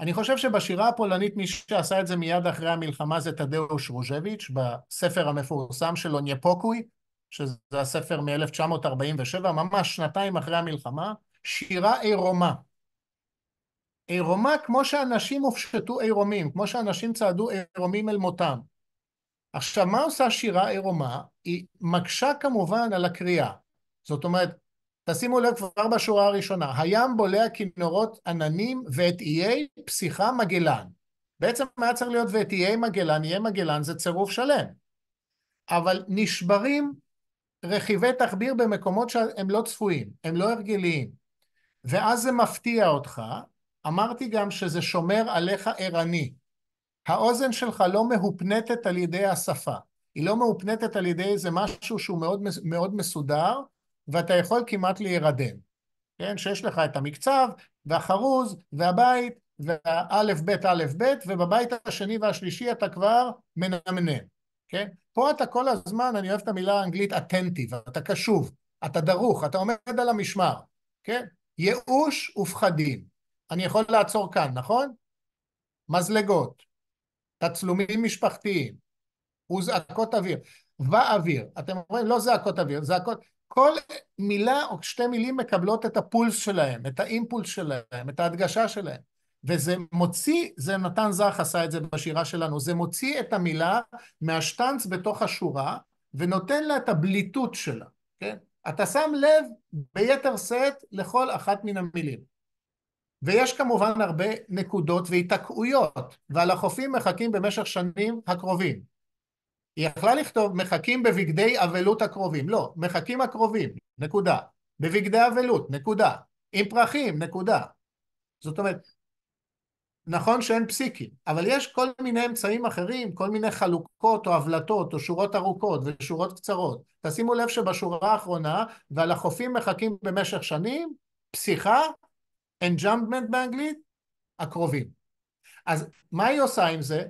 אני חושב שבשירה הפולנית מי שעשה את זה מיד אחרי המלחמה זה טדאוש רוז'ביץ', בספר המפורסם שלו ניפוקוי, שזה הספר מ-1947, ממש שנתיים אחרי המלחמה, שירה עירומה. עירומה כמו שאנשים הופשטו עירומים, כמו שאנשים צעדו עירומים אל מותם. עכשיו, מה עושה שירה עירומה? היא מקשה כמובן על הקריאה. זאת אומרת, תשימו לב כבר בשורה הראשונה, הים בולע כינורות עננים ואת איי פסיכה מגלן. בעצם היה צריך להיות ואת איי מגלן, איי מגלן זה צירוף שלם. אבל נשברים רכיבי תחביר במקומות שהם לא צפויים, הם לא הרגליים. ואז זה מפתיע אותך, אמרתי גם שזה שומר עליך ערני. האוזן שלך לא מהופנטת על ידי השפה, היא לא מהופנטת על ידי איזה משהו שהוא מאוד, מאוד מסודר, ואתה יכול כמעט להירדם, כן? שיש לך את המקצב, והחרוז, והבית, והאלף בית אלף בית, ובבית השני והשלישי אתה כבר מנמנם, כן? פה אתה כל הזמן, אני אוהב את המילה האנגלית attentive, אתה קשוב, אתה דרוך, אתה עומד על המשמר, כן? ייאוש ופחדים. אני יכול לעצור כאן, נכון? מזלגות, תצלומים משפחתיים, וזעקות אוויר. ואוויר. אתם אומרים, לא זעקות אוויר, זעקות... כל מילה או שתי מילים מקבלות את הפולס שלהם, את האימפולס שלהם, את ההדגשה שלהם. וזה מוציא, זה נתן זך עשה את זה בשירה שלנו, זה מוציא את המילה מהשטנץ בתוך השורה ונותן לה את הבליטות שלה, כן? אתה שם לב ביתר שאת לכל אחת מן המילים. ויש כמובן הרבה נקודות והיתקעויות, ועל החופים מחכים במשך שנים הקרובים. היא יכלה לכתוב מחכים בבגדי אבלות הקרובים, לא, מחכים הקרובים, נקודה, בבגדי אבלות, נקודה, עם פרחים, נקודה. זאת אומרת, נכון שאין פסיקים, אבל יש כל מיני אמצעים אחרים, כל מיני חלוקות או הבלטות או שורות ארוכות ושורות קצרות. תשימו לב שבשורה האחרונה, ועל החופים מחכים במשך שנים, פסיכה, אנג'אמפמנט באנגלית, הקרובים. אז מה היא עושה עם זה?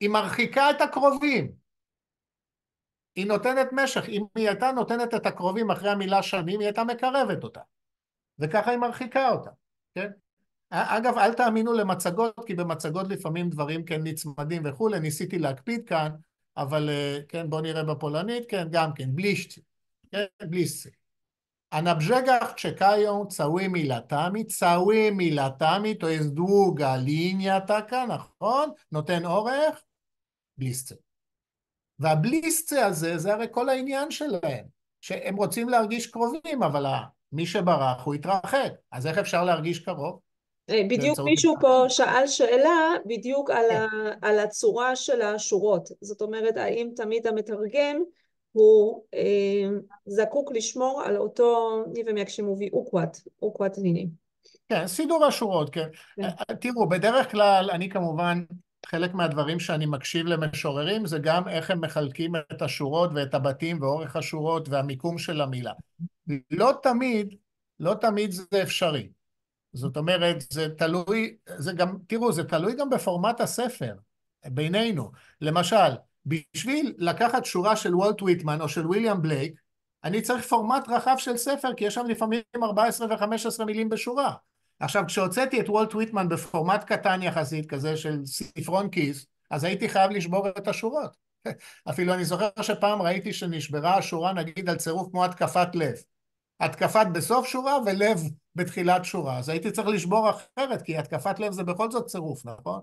היא מרחיקה את הקרובים. היא נותנת משך, אם היא הייתה נותנת את הקרובים אחרי המילה שנים, היא הייתה מקרבת אותה. וככה היא מרחיקה אותה, כן? אגב, אל תאמינו למצגות, כי במצגות לפעמים דברים כן נצמדים וכולי, ניסיתי להקפיד כאן, אבל אה, כן, בואו נראה בפולנית, כן, גם כן, בלישט, כן, בלישט. אנבז'גח brzegach צאווי מילה תמי, צאווי מילה תמי, jest długa linia taka, nachon, no ten orech, bliscy. והבליסצה הזה, זה הרי כל העניין שלהם, שהם רוצים להרגיש קרובים, אבל מי שברח הוא התרחק, אז איך אפשר להרגיש קרוב? אה, בדיוק מישהו פה שאל שאלה בדיוק על, כן. ה, על הצורה של השורות. זאת אומרת, האם תמיד המתרגם הוא אה, זקוק לשמור על אותו ניבם יקשימובי אוקוואט, אוקוואט נינים. כן, סידור השורות, כן. כן. תראו, בדרך כלל אני כמובן חלק מהדברים שאני מקשיב למשוררים זה גם איך הם מחלקים את השורות ואת הבתים ואורך השורות והמיקום של המילה. לא תמיד, לא תמיד זה אפשרי. זאת אומרת, זה תלוי, זה גם, תראו, זה תלוי גם בפורמט הספר, בינינו. למשל, בשביל לקחת שורה של וולט ויטמן או של וויליאם בלייק, אני צריך פורמט רחב של ספר, כי יש שם לפעמים 14 ו-15 מילים בשורה. עכשיו, כשהוצאתי את וולט ויטמן בפורמט קטן יחסית, כזה של ספרון כיס, אז הייתי חייב לשבור את השורות. אפילו אני זוכר שפעם ראיתי שנשברה השורה, נגיד, על צירוף כמו התקפת לב. התקפת בסוף שורה ולב בתחילת שורה. אז הייתי צריך לשבור אחרת, כי התקפת לב זה בכל זאת צירוף, נכון?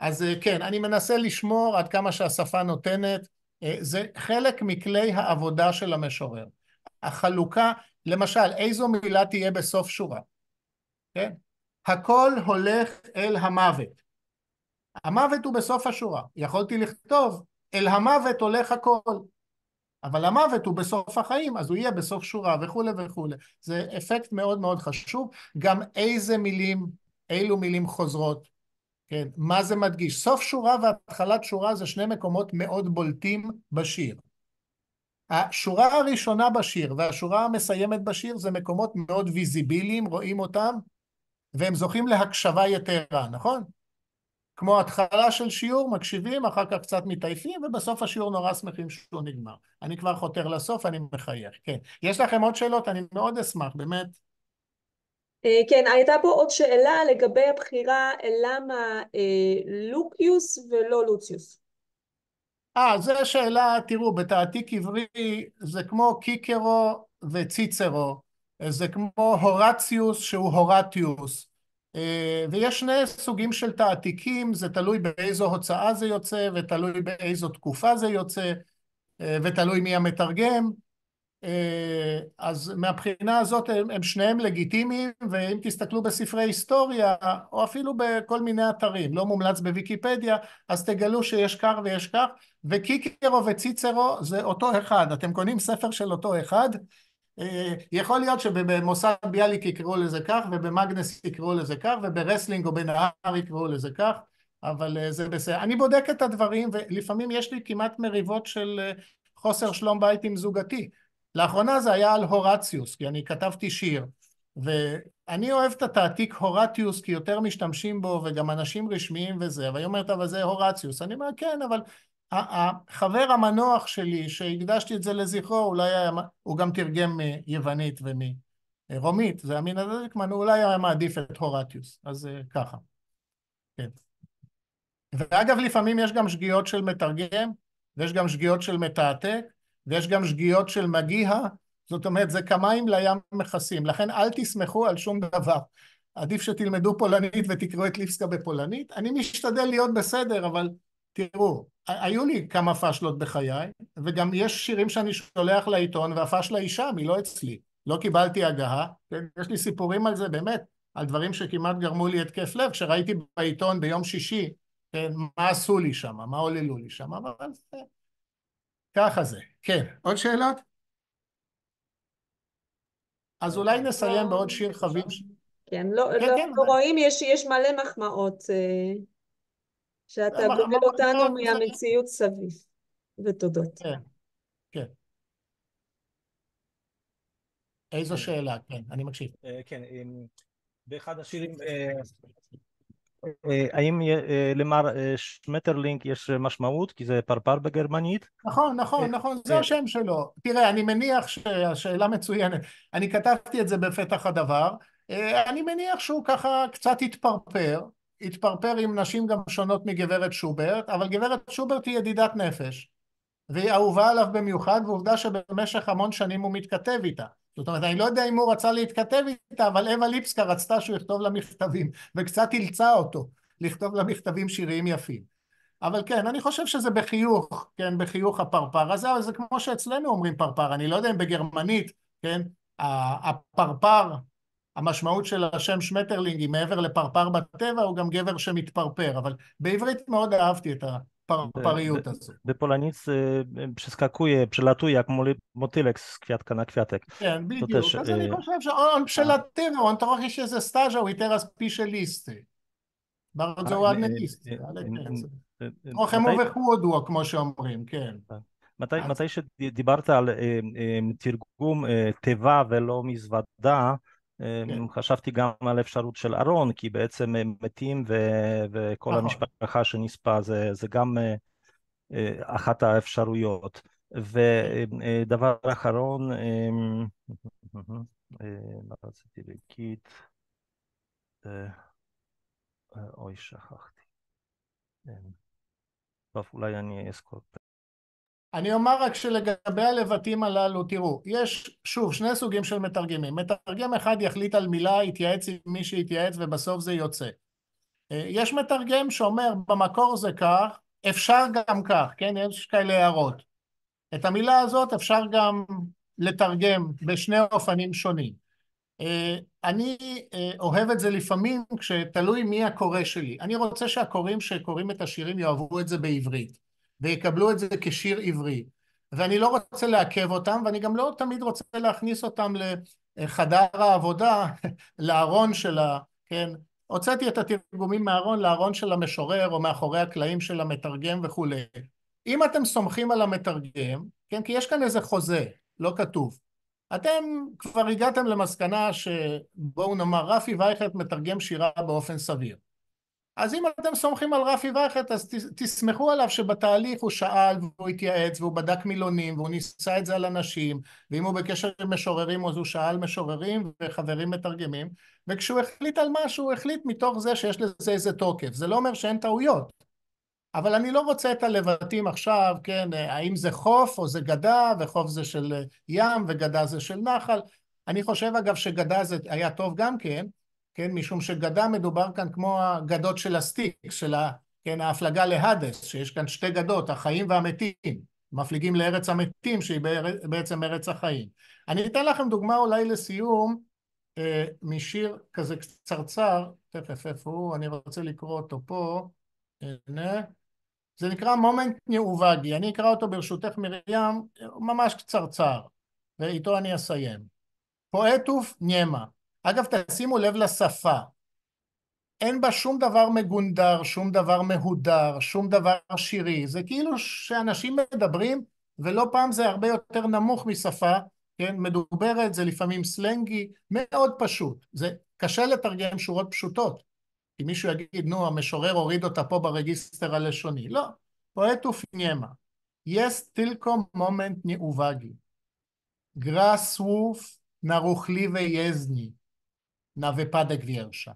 אז אה, כן, אני מנסה לשמור עד כמה שהשפה נותנת. אה, זה חלק מכלי העבודה של המשורר. החלוקה, למשל, איזו מילה תהיה בסוף שורה? כן? הכל הולך אל המוות. המוות הוא בסוף השורה. יכולתי לכתוב, אל המוות הולך הכל. אבל המוות הוא בסוף החיים, אז הוא יהיה בסוף שורה וכולי וכולי. זה אפקט מאוד מאוד חשוב. גם איזה מילים, אילו מילים חוזרות, כן? מה זה מדגיש? סוף שורה והתחלת שורה זה שני מקומות מאוד בולטים בשיר. השורה הראשונה בשיר והשורה המסיימת בשיר זה מקומות מאוד ויזיביליים, רואים אותם, והם זוכים להקשבה יתרה, נכון? כמו התחלה של שיעור, מקשיבים, אחר כך קצת מתעייפים, ובסוף השיעור נורא שמחים שהוא נגמר. אני כבר חותר לסוף, אני מחייך, כן. יש לכם עוד שאלות? אני מאוד אשמח, באמת. אה, כן, הייתה פה עוד שאלה לגבי הבחירה אה, למה אה, לוקיוס ולא לוציוס. אה, זו שאלה, תראו, בתעתיק עברי זה כמו קיקרו וציצרו, זה כמו הורציוס שהוא הורטיוס. אה, ויש שני סוגים של תעתיקים, זה תלוי באיזו הוצאה זה יוצא, ותלוי באיזו תקופה זה יוצא, אה, ותלוי מי המתרגם. אה, אז מהבחינה הזאת הם, הם שניהם לגיטימיים, ואם תסתכלו בספרי היסטוריה, או אפילו בכל מיני אתרים, לא מומלץ בוויקיפדיה, אז תגלו שיש כך ויש כך, וקיקרו וציצרו זה אותו אחד, אתם קונים ספר של אותו אחד, אה, יכול להיות שבמוסד ביאליק יקראו לזה כך, ובמאגנס יקראו לזה כך, וברסלינג או בנהר יקראו לזה כך, אבל אה, זה בסדר. אני בודק את הדברים, ולפעמים יש לי כמעט מריבות של אה, חוסר שלום בית עם זוגתי. לאחרונה זה היה על הורציוס, כי אני כתבתי שיר, ואני אוהב את התעתיק הורטיוס, כי יותר משתמשים בו, וגם אנשים רשמיים וזה, והיא אומרת, אבל זה הורציוס. אני אומר, כן, אבל החבר המנוח שלי, שהקדשתי את זה לזכרו, אולי היה, הוא גם תרגם מיוונית ומרומית, זה אמין הדקמן, הוא אולי היה מעדיף את הורטיוס, אז אה, ככה. כן. ואגב, לפעמים יש גם שגיאות של מתרגם, ויש גם שגיאות של מתעתק, ויש גם שגיאות של מגיהה, זאת אומרת, זה כמיים לים מכסים, לכן אל תסמכו על שום דבר. עדיף שתלמדו פולנית ותקראו את ליפסקה בפולנית. אני משתדל להיות בסדר, אבל תראו, היו לי כמה פשלות בחיי, וגם יש שירים שאני שולח לעיתון והפשלה היא שם, היא לא אצלי. לא קיבלתי הגהה, יש לי סיפורים על זה באמת, על דברים שכמעט גרמו לי התקף לב, כשראיתי בעיתון ביום שישי, כן, מה עשו לי שם, מה עוללו לי שם, אבל זה... ככה זה. כן, עוד שאלות? אז אה, אולי נסיים לא, בעוד שיר לא, חביב. לא. כן, לא, כן, לא, כן, לא רואים, יש, יש מלא מחמאות. אה. שאתה גומל אותנו לא, מהמציאות סביב. ותודות. כן, כן. איזו כן. שאלה? כן, אני מקשיב. אה, כן, באחד השירים, אה, אה, האם למר שמטרלינק יש משמעות? כי זה פרפר בגרמנית. נכון, נכון, נכון, זה השם שלו. תראה, אני מניח שהשאלה מצוינת. אני כתבתי את זה בפתח הדבר. אני מניח שהוא ככה קצת התפרפר. התפרפר עם נשים גם שונות מגברת שוברט, אבל גברת שוברט היא ידידת נפש, והיא אהובה עליו במיוחד, ועובדה שבמשך המון שנים הוא מתכתב איתה. זאת אומרת, אני לא יודע אם הוא רצה להתכתב איתה, אבל אווה ליפסקה רצתה שהוא יכתוב לה מכתבים, וקצת אילצה אותו לכתוב לה מכתבים שיריים יפים. אבל כן, אני חושב שזה בחיוך, כן, בחיוך הפרפר הזה, אבל זה כמו שאצלנו אומרים פרפר, אני לא יודע אם בגרמנית, כן, הפרפר המשמעות של השם שמטרלינג היא מעבר לפרפר בטבע, הוא גם גבר שמתפרפר, אבל בעברית מאוד אהבתי את הפרפריות הזאת. בפולניcy przeskakuje, przelatuje jak motylek z kwiatka na kwiatek. כן, בדיוק. אז אני חושב שאון אה. פשלטינו, on trochę שזה סטאז'ה, הוא teraz pisze listy. bardzo ładne listy, ale כן. trochę mu כמו שאומרים, כן. אה, מתי, מתי שדיברת על אה, תרגום תיבה ולא מזוודה, כן. אמ, חשבתי גם על אפשרות של ארון, כי בעצם הם מתים ו- וכל נכון. המשפחה שנספה זה, זה גם אה, אה, אחת האפשרויות. ודבר כן. אה, אחרון, אמ, מה רציתי להגיד? אוי, שכחתי. אמ, טוב, אולי אני אזכור. אני אומר רק שלגבי הלבטים הללו, תראו, יש שוב שני סוגים של מתרגמים. מתרגם אחד יחליט על מילה, יתייעץ עם מי שיתייעץ ובסוף זה יוצא. אה, יש מתרגם שאומר במקור זה כך, אפשר גם כך, כן? יש כאלה הערות. את המילה הזאת אפשר גם לתרגם בשני אופנים שונים. אה, אני אה, אוהב את זה לפעמים כשתלוי מי הקורא שלי. אני רוצה שהקוראים שקוראים את השירים יאהבו את זה בעברית. ויקבלו את זה כשיר עברי. ואני לא רוצה לעכב אותם, ואני גם לא תמיד רוצה להכניס אותם לחדר העבודה, לארון של ה... כן? הוצאתי את התרגומים מהארון לארון של המשורר, או מאחורי הקלעים של המתרגם וכולי. אם אתם סומכים על המתרגם, כן, כי יש כאן איזה חוזה, לא כתוב. אתם כבר הגעתם למסקנה שבואו נאמר, רפי וייכלט מתרגם שירה באופן סביר. אז אם אתם סומכים על רפי וייכט, אז תסמכו עליו שבתהליך הוא שאל והוא התייעץ והוא בדק מילונים והוא ניסה את זה על אנשים, ואם הוא בקשר עם משוררים אז הוא שאל משוררים וחברים מתרגמים, וכשהוא החליט על משהו הוא החליט מתוך זה שיש לזה איזה תוקף. זה לא אומר שאין טעויות, אבל אני לא רוצה את הלבטים עכשיו, כן, אה, האם זה חוף או זה גדה, וחוף זה של אה, ים וגדה זה של נחל. אני חושב אגב שגדה זה היה טוב גם כן, כן, משום שגדה מדובר כאן כמו הגדות של הסטיק, של ה, כן, ההפלגה להדס, שיש כאן שתי גדות, החיים והמתים. מפליגים לארץ המתים, שהיא בעצם ארץ החיים. אני אתן לכם דוגמה אולי לסיום אה, משיר כזה קצרצר, תכף איפה הוא, אני רוצה לקרוא אותו פה. הנה. זה נקרא מומנט נעובגי, אני אקרא אותו ברשותך מרים, ממש קצרצר, ואיתו אני אסיים. פואטוף נימה אגב, תשימו לב לשפה. אין בה שום דבר מגונדר, שום דבר מהודר, שום דבר שירי. זה כאילו שאנשים מדברים, ולא פעם זה הרבה יותר נמוך משפה, כן? מדוברת, זה לפעמים סלנגי, מאוד פשוט. זה קשה לתרגם שורות פשוטות. כי מישהו יגיד, נו, המשורר הוריד אותה פה ברגיסטר הלשוני. לא. פואט ופניימה. יש תילקום מומנט נאובגי. גראס ווף נרוכלי ויזני. na wypadek wiersza.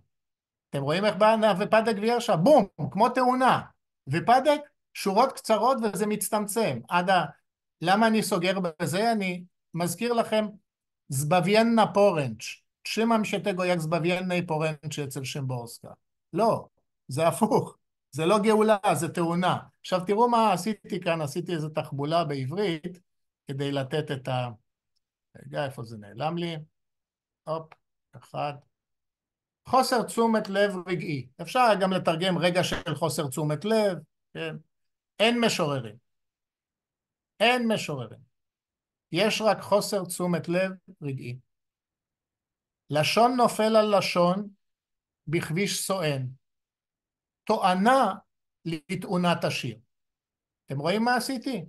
אתם רואים איך באה na wypadek wiersza? בום, כמו תאונה. ופדק, שורות קצרות וזה מצטמצם. עד ה... למה אני סוגר בזה? אני מזכיר לכם, זבבייננה פורנץ'. שם się tego jak פורנץ' אצל שם בורסקה. לא, זה הפוך. זה לא גאולה, זה תאונה. עכשיו תראו מה עשיתי כאן, עשיתי איזו תחבולה בעברית כדי לתת את ה... רגע, איפה זה נעלם לי? הופ, אחד. חוסר תשומת לב רגעי. אפשר גם לתרגם רגע של חוסר תשומת לב, כן? אין משוררים. אין משוררים. יש רק חוסר תשומת לב רגעי. לשון נופל על לשון בכביש סואן. תואנה לתאונת השיר. אתם רואים מה עשיתי?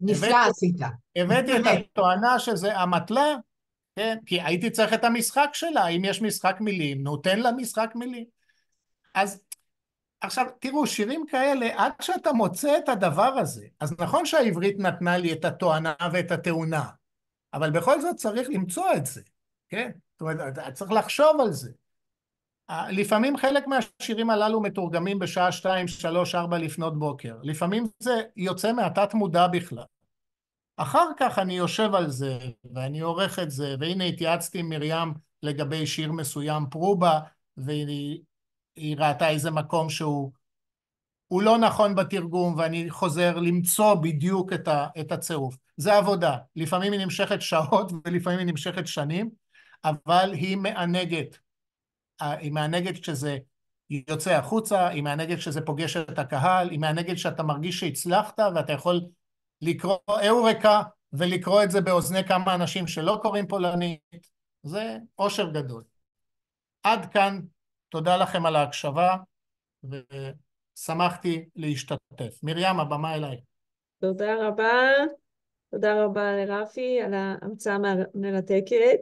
נפלא הבאת, עשית. הבאתי את התואנה שזה אמתלה כן? כי הייתי צריך את המשחק שלה, אם יש משחק מילים, נו תן לה משחק מילים. אז עכשיו, תראו, שירים כאלה, עד שאתה מוצא את הדבר הזה, אז נכון שהעברית נתנה לי את התואנה ואת התאונה, אבל בכל זאת צריך למצוא את זה, כן? זאת אומרת, צריך לחשוב על זה. לפעמים חלק מהשירים הללו מתורגמים בשעה 2, 3, 4 לפנות בוקר. לפעמים זה יוצא מהתת מודע בכלל. אחר כך אני יושב על זה, ואני עורך את זה, והנה התייעצתי עם מרים לגבי שיר מסוים, פרובה, והיא ראתה איזה מקום שהוא הוא לא נכון בתרגום, ואני חוזר למצוא בדיוק את, ה, את הצירוף. זה עבודה. לפעמים היא נמשכת שעות ולפעמים היא נמשכת שנים, אבל היא מענגת. אה, היא מענגת כשזה יוצא החוצה, היא מענגת כשזה פוגש את הקהל, היא מענגת כשאתה מרגיש שהצלחת ואתה יכול לקרוא אורקה ולקרוא את זה באוזני כמה אנשים שלא קוראים פולנית, זה אושר גדול. עד כאן, תודה לכם על ההקשבה, ושמחתי להשתתף. מרים, הבמה אליי. תודה רבה. תודה רבה לרפי על ההמצאה המרתקת.